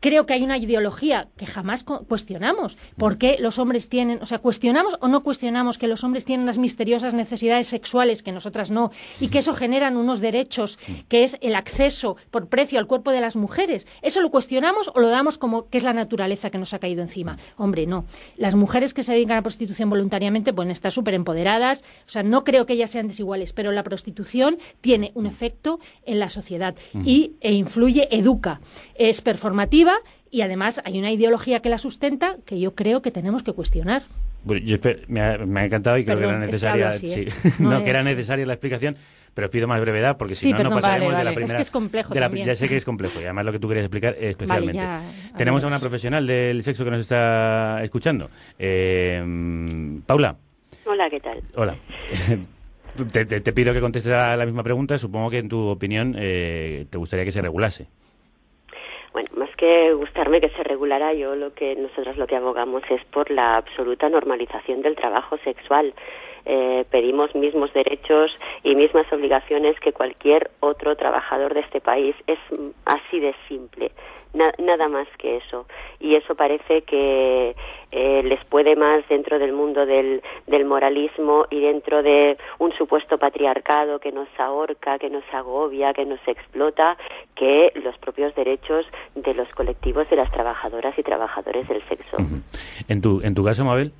Speaker 6: creo que hay una ideología que jamás cuestionamos. ¿Por qué los hombres tienen, o sea, cuestionamos o no cuestionamos que los hombres tienen unas misteriosas necesidades sexuales que nosotras no y que eso generan unos derechos que es el acceso por precio al cuerpo de las mujeres? ¿Eso lo cuestionamos o lo damos como que es la naturaleza que nos ha caído encima? Hombre, no. Las mujeres que se dedican a la prostitución voluntariamente pueden estar súper empoderadas, o sea, no creo que ellas sean desiguales, pero la prostitución tiene un efecto en la sociedad y, e influye, educa, es performativa y además hay una ideología que la sustenta que yo creo que tenemos que cuestionar.
Speaker 1: me, ha, encantado y creo que era necesaria, ¿eh? no, que era necesaria la explicación, pero os pido más brevedad porque si no no pasaremos de la primera. Es complejo Ya sé que es complejo y además lo que tú querías explicar especialmente. Tenemos a una profesional del sexo que nos está escuchando, em, Paula. Hola, ¿qué tal? Hola. te, pido que contestes a la misma pregunta. Supongo que en tu opinión eh, te gustaría que se regulase.
Speaker 7: Bueno, más que gustarme que se regulara, yo lo que nosotros lo que abogamos es por la absoluta normalización del trabajo sexual. Eh, pedimos mismos derechos y mismas obligaciones que cualquier otro trabajador de este país. Es así de simple nada más que eso. Y eso parece que eh, les puede más dentro del mundo del, del moralismo y dentro de un supuesto patriarcado que nos ahorca, que nos agobia, que nos explota, que los propios derechos de los colectivos de las trabajadoras y trabajadores del sexo.
Speaker 1: ¿En, tu, ¿En tu caso, Mabel?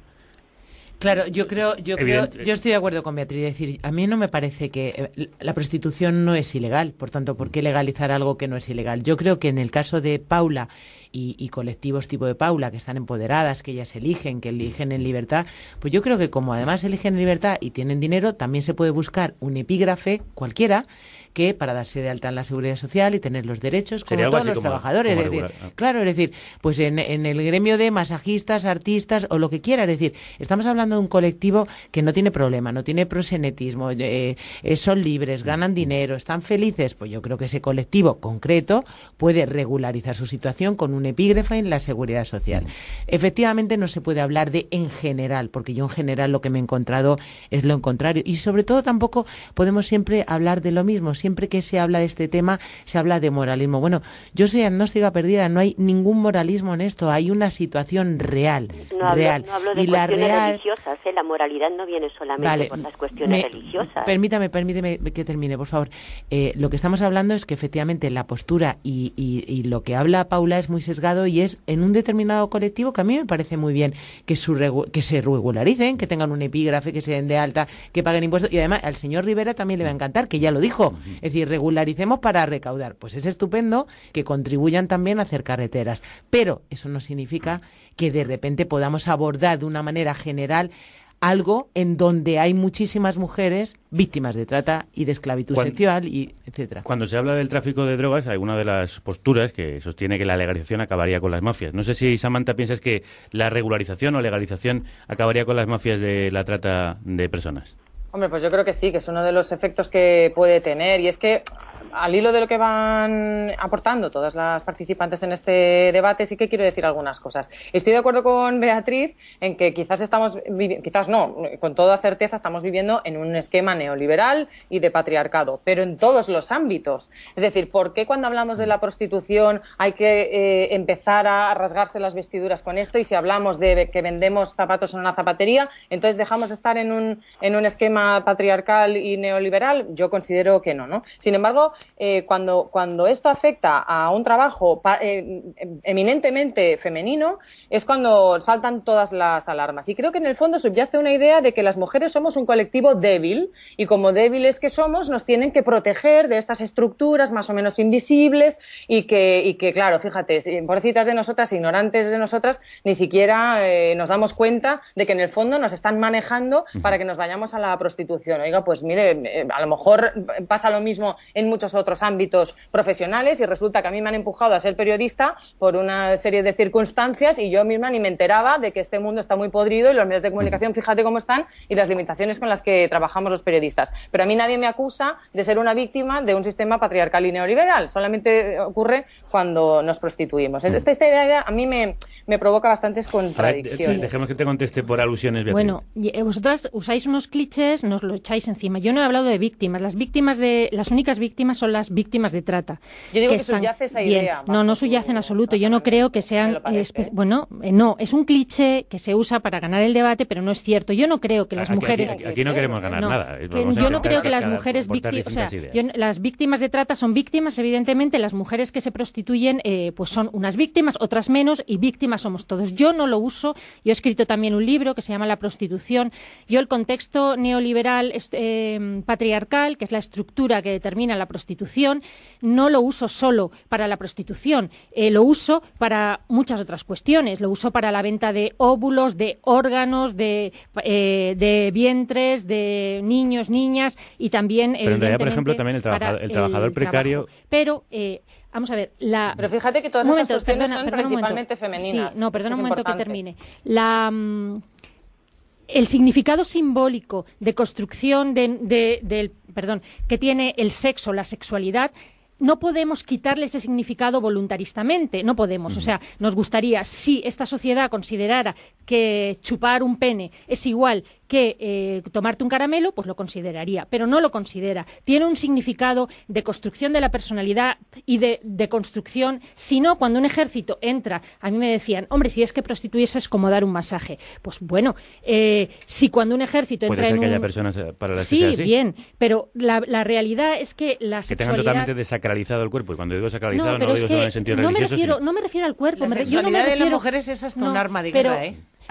Speaker 7: Claro, yo creo, yo creo,
Speaker 3: yo estoy de acuerdo con Beatriz. decir, a mí no me parece que eh, la prostitución no es ilegal, por tanto, ¿por qué legalizar algo que no es ilegal? Yo creo que en el caso de Paula y, y colectivos tipo de Paula, que están empoderadas, que ellas eligen, que eligen en libertad, pues yo creo que como además eligen en libertad y tienen dinero, también se puede buscar un epígrafe cualquiera que para darse de alta en la seguridad social y tener los derechos como todos los trabajadores. Ah. claro, es decir, pues en, el gremio de masajistas, artistas o lo que quiera. Es decir, estamos hablando de un colectivo que no tiene problema, no tiene prosenetismo, eh, eh, son libres, mm. ganan dinero, están felices. Pues yo creo que ese colectivo concreto puede regularizar su situación con un epígrafe en la seguridad social. Mm. Efectivamente, no se puede hablar de en general, porque yo en general lo que me he encontrado es lo contrario. Y sobre todo tampoco podemos siempre hablar de lo mismo, siempre que se habla de este tema se habla de moralismo. Bueno, yo soy agnóstica perdida, no hay ningún moralismo en esto, hay una situación real. No hablo, real. de cuestiones la religiosas,
Speaker 7: ¿eh? la moralidad no viene solamente por las cuestiones religiosas.
Speaker 3: Permítame, permíteme que termine, por favor. Eh, lo que estamos hablando es que efectivamente la postura y, lo que habla Paula es muy sesgado y es en un determinado colectivo que a mí me parece muy bien que, que se regularicen, que tengan un epígrafe, que se den de alta, que paguen impuestos. Y además al señor Rivera también le va a encantar, que ya lo dijo, es decir, regularicemos para recaudar. Pues es estupendo que contribuyan también a hacer carreteras. Pero eso no significa que de repente podamos abordar de una manera general algo en donde hay muchísimas mujeres víctimas de trata y de esclavitud sexual, y etcétera.
Speaker 1: Cuando se habla del tráfico de drogas, hay una de las posturas que sostiene que la legalización acabaría con las mafias. No sé si, Samantha, piensas que la regularización o legalización acabaría con las mafias de la trata de personas.
Speaker 5: Hombre, pues yo creo que sí, que es uno de los efectos que puede tener. Y es que al hilo de lo que van aportando todas las participantes en este debate, sí que quiero decir algunas cosas. Estoy de acuerdo con Beatriz en que quizás estamos, quizás no, con toda certeza estamos viviendo en un esquema neoliberal y de patriarcado, pero en todos los ámbitos. Es decir, ¿por qué cuando hablamos de la prostitución hay que eh, empezar a rasgarse las vestiduras con esto y si hablamos de que vendemos zapatos en una zapatería, entonces dejamos de estar en un, en un esquema patriarcal y neoliberal? Yo considero que no, ¿no? Sin embargo, eh, cuando, cuando esto afecta a un trabajo eh, eminentemente femenino, es cuando saltan todas las alarmas. Y creo que en el fondo subyace una idea de que las mujeres somos un colectivo débil y como débiles que somos, nos tienen que proteger de estas estructuras más o menos invisibles y que, que claro, fíjate, pobrecitas de nosotras, ignorantes de nosotras, ni siquiera eh, nos damos cuenta de que en el fondo nos están manejando para que nos vayamos a la Oiga, pues mire, eh, a lo mejor pasa lo mismo en muchos otros ámbitos profesionales y resulta que a mí me han empujado a ser periodista por una serie de circunstancias y yo misma ni me enteraba de que este mundo está muy podrido y los medios de comunicación, fíjate cómo están y las limitaciones con las que trabajamos los periodistas. Pero a mí nadie me acusa de ser una víctima de un sistema patriarcal y neoliberal. Solamente ocurre cuando nos prostituimos. Esta, idea a mí me, provoca bastantes contradicciones. dejemos
Speaker 1: que te conteste por alusiones, Beatriz. Bueno,
Speaker 6: eh, vosotras usáis unos clichés nos lo echáis encima. Yo no he hablado de víctimas. Las víctimas de, las únicas víctimas son las víctimas de trata. Yo digo que, esa idea. No, no subyace en absoluto. Yo no creo que sean, ¿eh? bueno, eh, no, es un cliché que se usa para ganar el debate, pero no es cierto. Yo no creo que ah, las mujeres. Aquí,
Speaker 1: no queremos ganar nada. Eh, yo no creo que las mujeres víctimas,
Speaker 6: las víctimas de trata son víctimas, evidentemente. Las mujeres que se prostituyen, pues son unas víctimas, otras menos, y víctimas somos todos. Yo no lo uso. Yo he escrito también un libro que se llama La prostitución. Yo el contexto neoliberal liberal eh, patriarcal, que es la estructura que determina la prostitución, no lo uso solo para la prostitución, eh, lo uso para muchas otras cuestiones. Lo uso para la venta de óvulos, de órganos, de, eh, vientres, de niños, niñas y también. Pero en por ejemplo, también el, trabajador precario. Pero. Vamos a ver, la... Pero fíjate que todas estas cuestiones son principalmente femeninas. Sí, no, perdona un momento que termine. La... Mm, el significado simbólico de construcción de, perdón, que tiene el sexo, la sexualidad, no podemos quitarle ese significado voluntaristamente, no podemos. O sea, nos gustaría, si esta sociedad considerara que chupar un pene es igual que eh, tomarte un caramelo, pues lo consideraría, pero no lo considera. Tiene un significado de construcción de la personalidad y de, construcción construcción, no, cuando un ejército entra, a mí me decían, hombre, si es que prostituirse es como dar un masaje. Pues bueno, eh, si cuando un ejército entra haya
Speaker 1: personas eh, para sí, bien,
Speaker 6: pero la, realidad es que la sexualidad... Que tengan totalmente
Speaker 1: desacralizado el cuerpo, y cuando digo desacralizado no, digo en no Me refiero,
Speaker 6: No me refiero al cuerpo, la me de las mujeres es hasta un arma de guerra,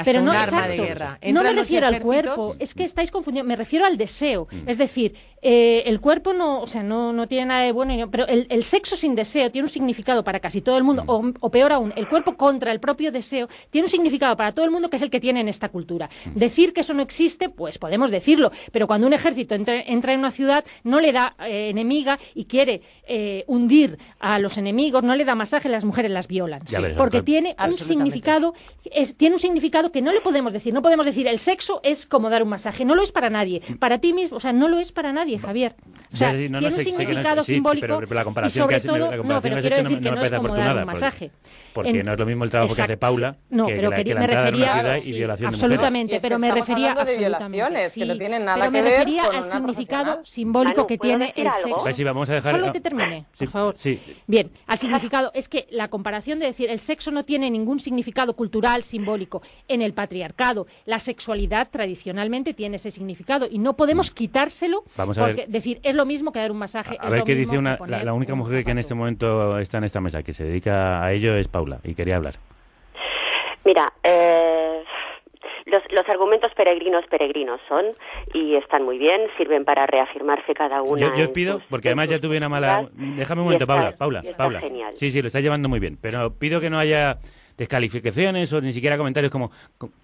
Speaker 6: pero no, no me refiero al cuerpo, es que estáis confundiendo, me refiero al deseo. Mm. Es decir, eh, el cuerpo no, o sea, no, no tiene nada de bueno, pero el, sexo sin deseo tiene un significado para casi todo el mundo, mm. o, peor aún, el cuerpo contra el propio deseo tiene un significado para todo el mundo que es el que tiene en esta cultura. Mm. Decir que eso no existe, pues podemos decirlo, pero cuando un ejército entra, en una ciudad, no le da eh, enemiga y quiere eh, hundir a los enemigos, no le da masaje, las mujeres las violan, porque tiene un significado, tiene un significado que no le podemos decir. No podemos decir el sexo es como dar un masaje. No lo es para nadie. Para ti mismo, o sea, no lo es para nadie, Javier.
Speaker 1: O sea, no, tiene un significado simbólico. y sobre todo, no, pero quiero decir que no, es como dar Un masaje. Porque, no es lo mismo el trabajo que hace Paula. No, que pero la, que me refería. Y absolutamente,
Speaker 6: pero me refería. que no pero me refería al significado simbólico ah, que tiene el sexo. Pues vamos a dejar. Solo te termine, por favor. Bien, al significado. Es que la comparación de decir el sexo no tiene ningún significado cultural, simbólico en el patriarcado. La sexualidad tradicionalmente tiene ese significado y no podemos mm. quitárselo Vamos a porque decir es lo mismo que dar un
Speaker 7: masaje. A, a ver qué dice una, la, única
Speaker 1: mujer que en este momento está en esta mesa que se dedica a ello es Paula y quería hablar.
Speaker 7: Mira, eh, los, argumentos peregrinos peregrinos son y están muy bien, sirven para reafirmarse cada uno. Yo, pido,
Speaker 1: porque además ya tuve una mala... Déjame un momento, Paula, Paula, Paula. Sí, sí, lo está llevando muy bien, pero pido que no haya descalificaciones o ni siquiera comentarios como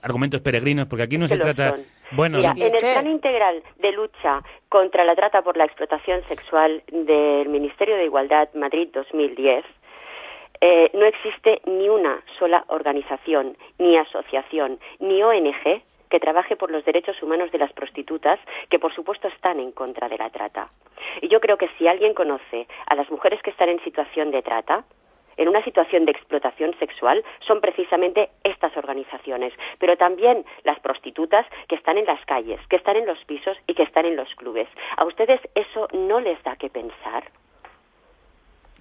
Speaker 1: argumentos peregrinos, porque aquí no se trata... Bueno, en el plan
Speaker 7: integral de lucha contra la trata por la explotación sexual del Ministerio de Igualdad Madrid 2010, eh, no existe ni una sola organización, ni asociación, ni ONG que trabaje por los derechos humanos de las prostitutas, que por supuesto están en contra de la trata. Y yo creo que si alguien conoce a las mujeres que están en situación de trata, en una situación de explotación sexual son precisamente estas organizaciones, pero también las prostitutas que están en las calles, que están en los pisos y que están en los clubes. ¿A ustedes eso no les da que pensar?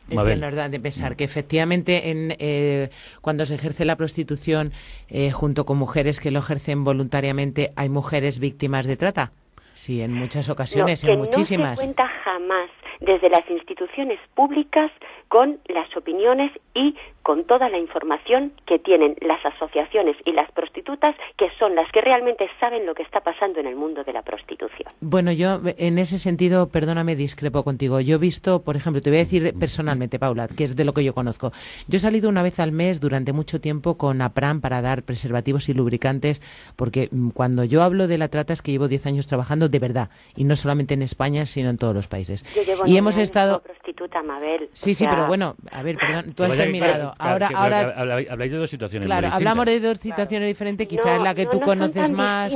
Speaker 3: No que da de pensar que efectivamente en, eh, cuando se ejerce la prostitución eh, junto con mujeres que lo ejercen voluntariamente hay mujeres víctimas de trata. Sí, en muchas ocasiones, en muchísimas. No se
Speaker 7: cuenta jamás desde las instituciones públicas con las opiniones y con toda la información que tienen las asociaciones y las prostitutas, que son las que realmente saben lo que está pasando en el mundo de la prostitución.
Speaker 3: Bueno, yo en ese sentido, perdóname, discrepo contigo. Yo he visto, por ejemplo, te voy a decir personalmente, Paula, que es de lo que yo conozco. Yo he salido una vez al mes durante mucho tiempo con APRAM para dar preservativos y lubricantes, porque mm, cuando yo hablo de la trata es que llevo 10 años trabajando de verdad, y no solamente en España, sino en todos los países. Yo llevo y hemos estado... Prostituta, Mabel. Sí, sí, pero ah. bueno, a ver,
Speaker 1: perdón, tú has terminado. ahora, habláis de dos situaciones Claro, hablamos
Speaker 3: de dos situaciones diferentes, quizás la que tú conoces más.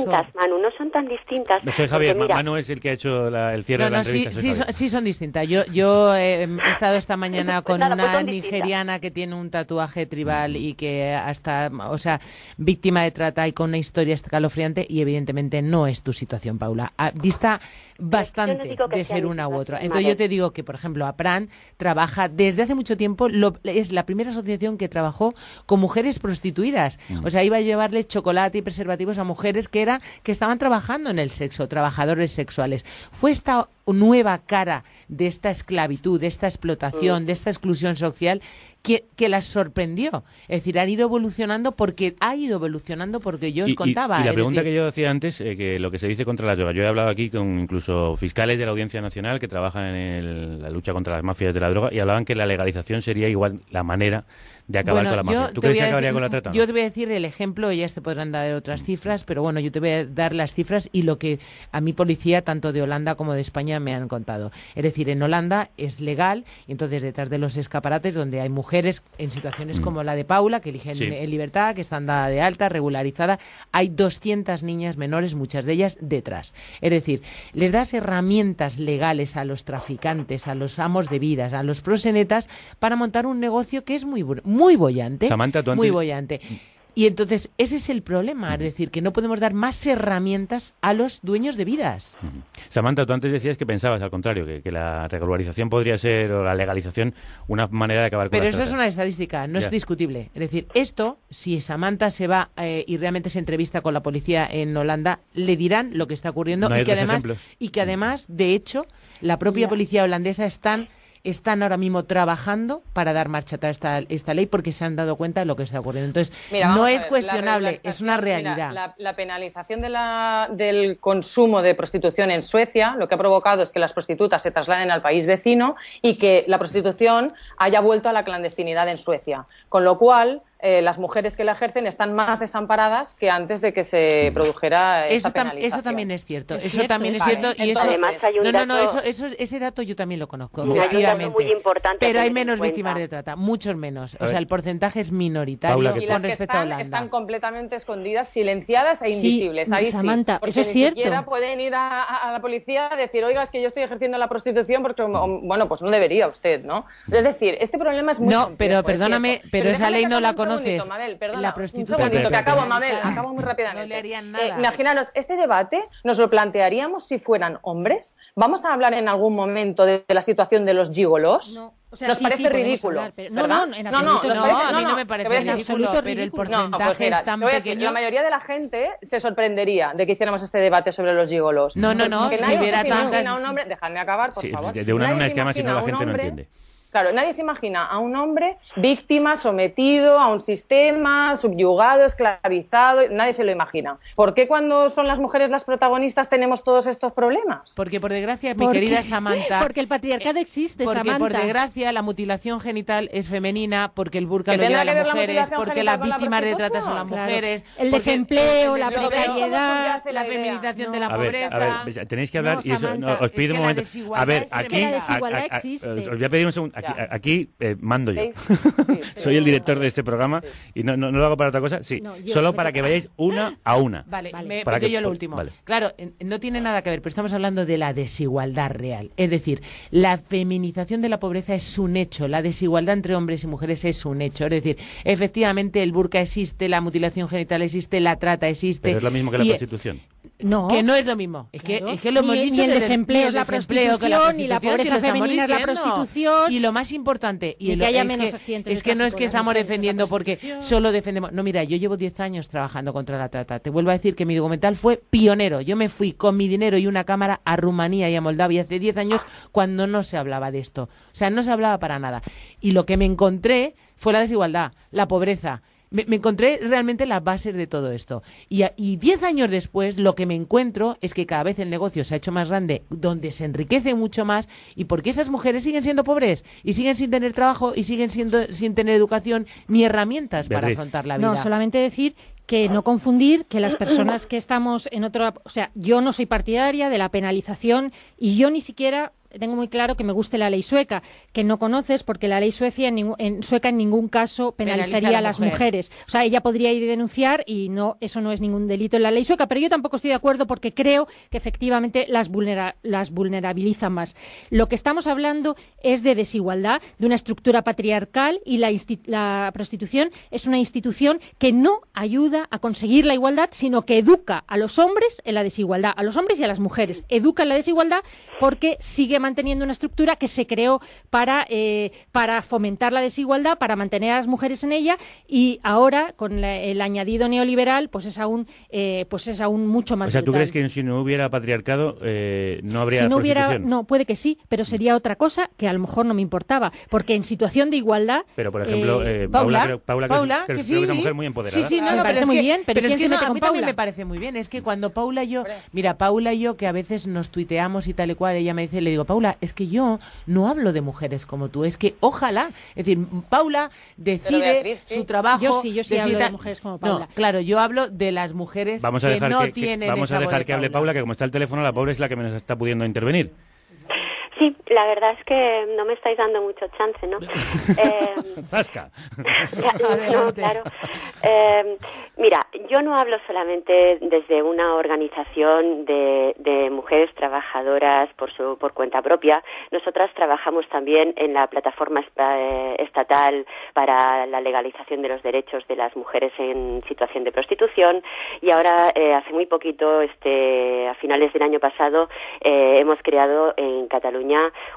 Speaker 7: No son tan distintas, no son tan distintas. soy Javier,
Speaker 1: mira... Manu es el que ha hecho el cierre de la entrevista. Sí,
Speaker 3: sí son, son distintas. Yo, yo eh, he, estado esta mañana pues con pues una nigeriana que tiene un tatuaje tribal mm. y que hasta, o sea, víctima de trata y con una historia escalofriante y evidentemente no es tu situación, Paula. Ah, dista bastante de ser una u otra. Entonces yo te digo que, por ejemplo, Apran trabaja desde desde hace mucho tiempo es la primera asociación que trabajó con mujeres prostituidas. Mm. O sea, iba a llevarle chocolate y preservativos a mujeres que, era, que estaban trabajando en el sexo, trabajadores sexuales. Fue esta nueva cara de esta esclavitud, de esta explotación, mm. de esta exclusión social que, las sorprendió. Es decir, han ido evolucionando porque ha ido evolucionando porque yo os contaba. Y, la pregunta que
Speaker 1: yo hacía antes, eh, que lo que se dice contra la droga, yo he hablado aquí con incluso fiscales de la Audiencia Nacional que trabajan en la lucha contra las mafias de la droga y hablaban que la legalización sería igual la manera con la ¿Tú Yo te
Speaker 3: voy a decir el ejemplo, ya te podrán dar otras cifras, pero bueno, yo te voy a dar las cifras y lo que a mi policía, tanto de Holanda como de España, me han contado. Es decir, en Holanda es legal, y entonces detrás de los escaparates, donde hay mujeres en situaciones mm. como la de Paula, que eligen en libertad, que están dada de alta, regularizada, hay 200 niñas menores, muchas de ellas detrás. Es decir, les das herramientas legales a los traficantes, a los amos de vidas, a los prosenetas, para montar un negocio que es muy muy bollante. Muy bollante. Y entonces ese es el problema, es decir, que no podemos dar más herramientas a los dueños de vidas.
Speaker 1: Samantha, tú antes decías que pensabas al contrario, que, la regularización podría ser, o la legalización, una manera de acabar con Pero eso es una
Speaker 3: estadística, no es discutible. Es decir, esto, si Samantha se va eh, y realmente se entrevista con la policía en Holanda, le dirán lo que está ocurriendo y, que además, y que además, de hecho, la propia policía holandesa están están ahora mismo trabajando para dar marcha atrás esta, esta ley porque se han dado cuenta de lo que está ocurriendo. Entonces, no es cuestionable, es una realidad.
Speaker 5: la, penalización de la, del consumo de prostitución en Suecia lo que ha provocado es que las prostitutas se trasladen al país vecino y que la prostitución haya vuelto a la clandestinidad en Suecia. Con lo cual, eh, las mujeres que la ejercen están más desamparadas que antes de que se produjera esa penalización. Eso
Speaker 3: también es cierto. eso también es cierto. Y no, no, no, eso, ese dato yo también lo conozco, efectivamente. Pero hay menos víctimas de trata, muchos menos. O sea, el porcentaje es minoritario con respecto a están, están
Speaker 5: completamente escondidas, silenciadas e invisibles. Ahí eso es cierto. pueden ir a, la policía a decir, oiga, es que yo estoy ejerciendo la prostitución porque, mm, mm, bueno, pues no debería usted, ¿no? Es decir, este problema es muy No, pero perdóname, pero, pero esa ley no la conozco un segundito, Mabel, perdona. La prostituta. Un segundito, que acabo, Mabel, acabo muy rápidamente. No le harían nada. Eh, imaginaros, este debate nos lo plantearíamos si fueran hombres. ¿Vamos a hablar en algún momento de, la situación de los gigolos? nos parece ridículo. Hablar, No, no, en absoluto, no, no, no, no, a mí no, me parece ridículo, pero el porcentaje no, pues es tan pequeño. la mayoría de la gente se sorprendería de que hiciéramos este debate sobre los gigolos. No, no, no, si hubiera tantas... un hombre, dejadme acabar, por favor. De una en una es que además si no la gente no entiende Claro, nadie se imagina a un hombre víctima, sometido a un sistema, subyugado, esclavizado, nadie se lo imagina. ¿Por qué cuando son las mujeres las protagonistas tenemos todos estos problemas? Porque por desgracia, mi querida Samantha... Porque el patriarcado eh, existe, porque, por desgracia
Speaker 3: la mutilación genital es femenina, porque el burka lo lleva a las mujeres, porque las víctimas de trata son las mujeres... El desempleo, la precariedad... La, feminización de la pobreza... a ver, tenéis que hablar eso, os pido un momento... a ver, aquí... La desigualdad Os
Speaker 1: voy un segundo Aquí, eh, mando yo. Soy el director de este programa y no, no, lo hago para otra cosa. Sí, solo para que vayáis una a una. Vale, Me, para que, yo lo último.
Speaker 3: Claro, no tiene nada que ver, pero estamos hablando de la desigualdad real. Es decir, la feminización de la pobreza es un hecho, la desigualdad entre hombres y mujeres es un hecho. Es decir, efectivamente el burka existe, la mutilación genital existe, la trata existe. Pero es lo mismo que la Constitución. No. Que no es lo mismo. Es que, es que lo hemos el desempleo, la prostitución, la, pobreza la prostitución. Y lo más importante, y, que haya menos Es que no es que estamos defendiendo porque solo defendemos. No, mira, yo llevo 10 años trabajando contra la trata. Te vuelvo a decir que mi documental fue pionero. Yo me fui con mi dinero y una cámara a Rumanía y a Moldavia hace 10 años cuando no se hablaba de esto. O sea, no se hablaba para nada. Y lo que me encontré fue la desigualdad, la pobreza, me, encontré realmente las bases de todo esto. Y, diez años después, lo que me encuentro es que cada vez el negocio se ha hecho más grande, donde se enriquece mucho más, y porque esas mujeres siguen siendo pobres, y siguen sin tener trabajo, y siguen sin tener educación ni herramientas para afrontar la vida. No, solamente decir que no confundir que las personas que estamos en
Speaker 6: otro... O sea, yo no soy partidaria de la penalización y yo ni siquiera tengo muy claro que me guste la ley sueca, que no conoces porque la ley en, sueca en ningún caso penalizaría a, las mujeres. O sea, ella podría ir a denunciar y no, eso no es ningún delito en la ley sueca, pero yo tampoco estoy de acuerdo porque creo que efectivamente las, vulnerabiliza más. Lo que estamos hablando es de desigualdad, de una estructura patriarcal y la, prostitución es una institución que no ayuda a conseguir la igualdad, sino que educa a los hombres en la desigualdad, a los hombres y a las mujeres. Educa en la desigualdad porque sigue manteniendo una estructura que se creó para, eh, para fomentar la desigualdad, para mantener a las mujeres en ella y ahora con el añadido neoliberal pues es aún, eh, pues es aún mucho más. O sea, ¿tú crees
Speaker 1: que si no hubiera patriarcado eh, no habría... Si no hubiera, no,
Speaker 6: puede que sí, pero sería otra cosa que a lo mejor no me importaba, porque en situación de igualdad... Pero, por ejemplo, Paula,
Speaker 1: que, es, una mujer muy empoderada. Sí, sí, no, me
Speaker 3: parece muy bien, pero, es que me parece muy bien, es que cuando Paula yo, mira, Paula y yo que a veces nos tuiteamos y tal y cual, ella me dice, le digo, Paula, es que yo no hablo de mujeres como tú, es que ojalá, es decir, Paula decide su trabajo. Yo yo sí hablo de mujeres como Paula. No, claro, yo hablo de las mujeres que no tienen Vamos a
Speaker 1: dejar que hable Paula. que como está el teléfono, la pobre es la que menos está pudiendo intervenir.
Speaker 7: Sí, la verdad es que no me estáis dando mucho chance, ¿no? Eh, eh, mira, yo no hablo solamente desde una organización de, mujeres trabajadoras por, su, por cuenta propia. Nosotras trabajamos también en la plataforma eh, estatal para la legalización de los derechos de las mujeres en situación de prostitución y ahora eh, hace muy poquito, este, a finales del año pasado, hemos creado en Cataluña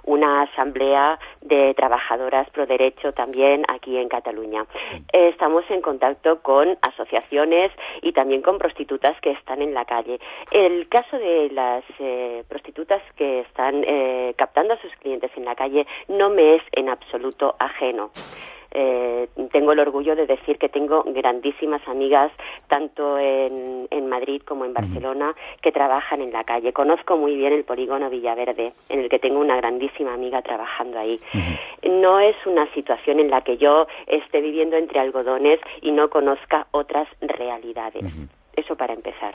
Speaker 7: una asamblea de trabajadoras pro derecho también aquí en Cataluña. estamos en contacto con asociaciones y también con prostitutas que están en la calle. El caso de las eh, prostitutas que están eh, captando a sus clientes en la calle no me es en absoluto ajeno. Eh, tengo el orgullo de decir que tengo grandísimas amigas, tanto en, Madrid como en Barcelona, que trabajan en la calle. Conozco muy bien el polígono Villaverde, en el que tengo una grandísima amiga trabajando ahí. No es una situación en la que yo esté viviendo entre algodones y no conozca otras realidades. Eso para empezar.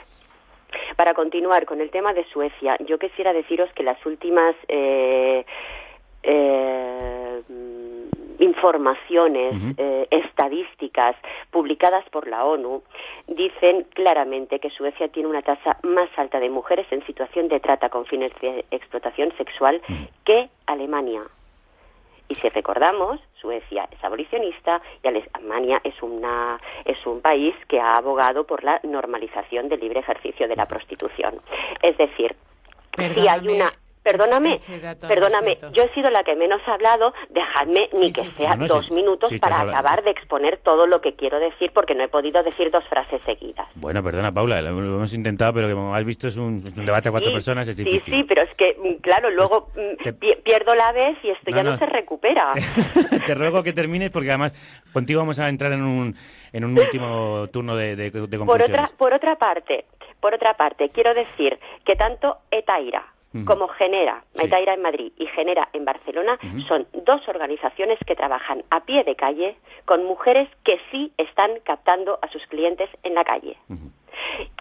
Speaker 7: Para continuar con el tema de Suecia, yo quisiera deciros que las últimas. eh, eh informaciones, eh, estadísticas publicadas por la ONU dicen claramente que Suecia tiene una tasa más alta de mujeres en situación de trata con fines de explotación sexual que Alemania. Y si recordamos, Suecia es abolicionista y Alemania es, una, es un país que ha abogado por la normalización del libre ejercicio de la prostitución. Es decir, si hay una perdóname, perdóname, yo he sido la que menos ha hablado, dejadme ni que sea dos minutos para acabar de exponer todo lo que quiero decir porque no he podido decir dos frases seguidas.
Speaker 1: Bueno, perdona Paula, lo, hemos intentado, pero como has visto es un, debate a cuatro personas, Sí, sí,
Speaker 7: pero es que, mm, claro, pues luego mm, pierdo la vez y esto ya no, se recupera.
Speaker 1: te ruego que termines porque además contigo vamos a entrar en un, en un último turno de, conversación. por otra,
Speaker 7: por otra parte, por otra parte, quiero decir que tanto Etaira como Genera, Etaira en Madrid y Genera en Barcelona, son dos organizaciones que trabajan a pie de calle con mujeres que sí están captando a sus clientes en la calle.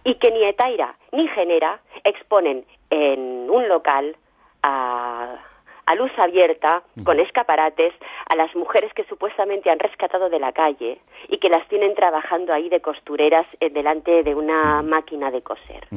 Speaker 7: Y que ni Etaira ni Genera exponen en un local a luz abierta, con escaparates, a las mujeres que supuestamente han rescatado de la calle y que las tienen trabajando ahí de costureras eh, delante de una máquina de coser.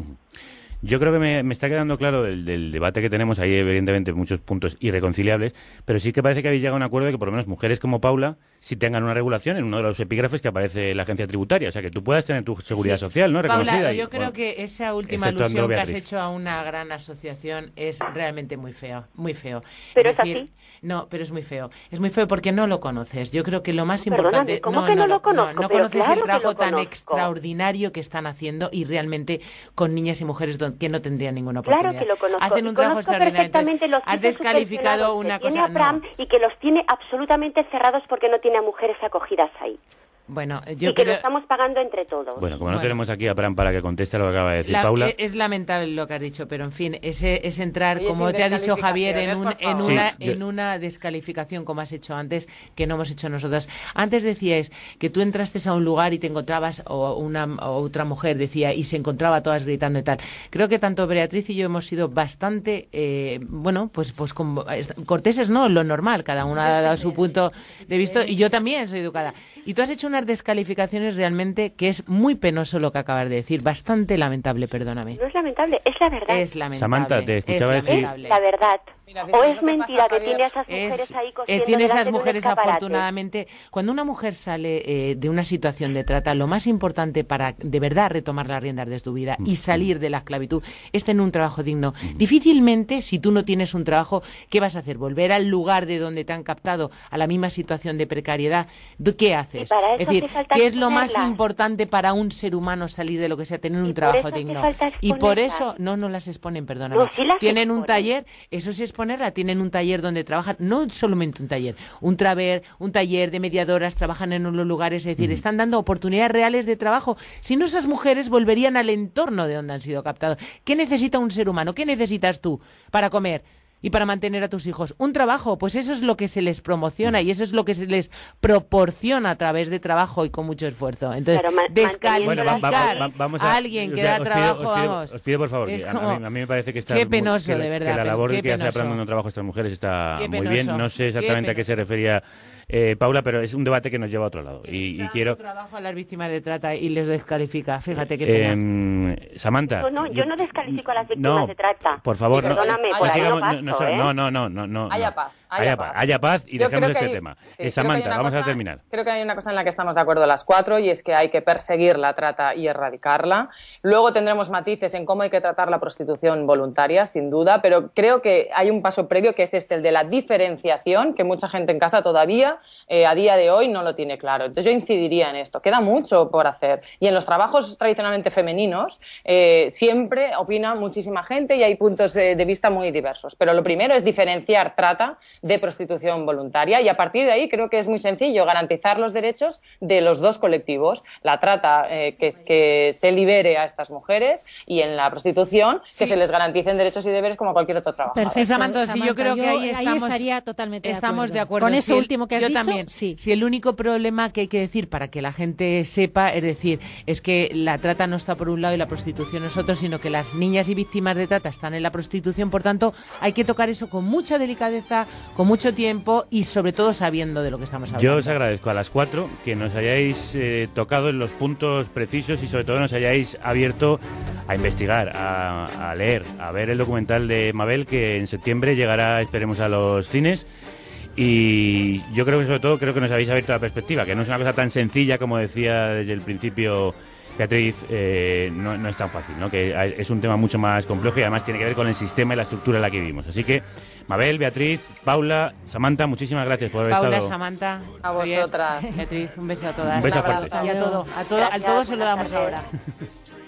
Speaker 1: Yo creo que me, está quedando claro del, debate que tenemos ahí, evidentemente, muchos puntos irreconciliables, pero sí que parece que habéis llegado a un acuerdo de que por lo menos mujeres como Paula si tengan una regulación en uno de los epígrafes que aparece la agencia tributaria. O sea, que tú puedas tener tu seguridad social, ¿no? Reconocida Paula, yo creo
Speaker 3: que esa última alusión que has hecho a una gran asociación es realmente muy feo. Muy feo. Pero es, es así. No, pero es muy feo. Es muy feo porque no lo conoces. Yo creo que lo más importante. ¿cómo que no, lo conozco? No, conoces el trabajo tan extraordinario que están haciendo y realmente con niñas y mujeres que no tendrían ninguna oportunidad. Claro que lo conozco. Hacen un trabajo extraordinario. has descalificado una que cosa. Tiene a
Speaker 7: y que los tiene absolutamente cerrados porque no tiene a mujeres acogidas ahí.
Speaker 3: Bueno, yo y que lo
Speaker 7: estamos pagando entre todos. Bueno, como no
Speaker 1: tenemos aquí a Pram para que conteste lo que acaba de decir Paula.
Speaker 7: Es
Speaker 3: lamentable lo que has dicho, pero en fin, ese es entrar, como te ha dicho Javier, ¿eh? en, en, una, descalificación, como has hecho antes, que no hemos hecho nosotras. Antes decías que tú entraste a un lugar y te encontrabas, o, una, otra mujer decía, y se encontraba todas gritando y tal. Creo que tanto Beatriz y yo hemos sido bastante, eh, bueno, pues, pues corteses, ¿no? Lo normal, cada una ha dado su punto de vista, y yo también soy educada. Y tú has hecho una descalificaciones realmente que es muy penoso lo que acabas de decir, bastante lamentable, perdóname.
Speaker 4: No
Speaker 7: es lamentable, es la verdad. Es lamentable. Samantha, te escuchaba decir. la verdad o es mentira que, tiene esas mujeres ahí eh, cosiendo Tiene esas mujeres, afortunadamente.
Speaker 3: Cuando una mujer sale eh, de una situación de trata, lo más importante para de verdad retomar las riendas de tu vida y mm, salir mm. de la esclavitud es tener un trabajo digno. Mm. Difícilmente, si tú no tienes un trabajo, ¿qué vas a hacer? ¿Volver al lugar de donde te han captado a la misma situación de precariedad? ¿Qué haces? Es decir, ¿qué es lo más importante para un ser humano salir de lo que sea tener un trabajo digno? Y por eso no, no las exponen, perdóname. Pues Tienen un taller, eso es ponerla. Tienen un taller donde trabajan, no solamente un taller, un traver, un taller de mediadoras, trabajan en unos lugares, es decir, están dando oportunidades reales de trabajo. Si no, esas mujeres volverían al entorno de donde han sido captadas. ¿Qué necesita un ser humano? ¿Qué necesitas tú para comer? y para mantener a tus hijos. Un trabajo, pues eso es lo que se les promociona mm. y eso es lo que se les proporciona a través de trabajo y con mucho esfuerzo. Entonces,
Speaker 1: descalificar a, alguien que da trabajo, os pido, Os pido, por favor, que a, mí, me parece que está muy, verdad, que la labor que hace aprendiendo un Trabajo estas mujeres está muy bien. No sé exactamente a qué se refería eh, Paula, pero es un debate que nos lleva a otro lado. Y, y quiero.
Speaker 3: trabajo a las víctimas de trata y les descalifica. Fíjate que. Eh,
Speaker 1: em, Samantha. Pues no, yo no
Speaker 5: descalifico a las víctimas de trata. Por favor, sí, no. Perdóname, no, ¿eh? no,
Speaker 1: no, no, no. Haya
Speaker 5: paz haya, paz. y dejemos este tema. Eh, Samantha, vamos a terminar. Creo que hay una cosa en la que estamos de acuerdo las cuatro y es que hay que perseguir la trata y erradicarla. Luego tendremos matices en cómo hay que tratar la prostitución voluntaria, sin duda, pero creo que hay un paso previo que es este, el de la diferenciación, que mucha gente en casa todavía, eh, a día de hoy, no lo tiene claro. Entonces yo incidiría en esto. Queda mucho por hacer. Y en los trabajos tradicionalmente femeninos eh, siempre opina muchísima gente y hay puntos de vista muy diversos. Pero lo primero es diferenciar trata de prostitución voluntaria. Y a partir de ahí creo que es muy sencillo garantizar los derechos de los dos colectivos. La trata, eh, que es que se libere a estas mujeres y en la prostitución que se les garanticen derechos y deberes como cualquier otro trabajo. Perfecto, yo creo
Speaker 3: que ahí, estaría
Speaker 6: totalmente estamos de acuerdo. Con eso último que has yo también.
Speaker 3: Sí. Si el único problema que hay que decir para que la gente sepa, es decir, es que la trata no está por un lado y la prostitución es otro, sino que las niñas y víctimas de trata están en la prostitución, por tanto, hay que tocar eso con mucha delicadeza, con mucho tiempo y sobre todo sabiendo de lo que estamos hablando. Yo os
Speaker 1: agradezco a las cuatro que nos hayáis eh, tocado en los puntos precisos y sobre todo nos hayáis abierto a investigar, a leer, a ver el documental de Mabel que en septiembre llegará, esperemos, a los cines. Y yo creo que sobre todo creo que nos habéis abierto la perspectiva, que no es una cosa tan sencilla como decía desde el principio Beatriz, eh, no, es tan fácil, ¿no? que es un tema mucho más complejo y además tiene que ver con el sistema y la estructura en la que vivimos. Así que, Mabel, Beatriz, Paula, Samantha, muchísimas gracias por haber estado. Paula,
Speaker 3: Samantha, a vosotras. Beatriz, un beso a todas. Un beso fuerte. Y a a todo, a todo se lo damos ahora.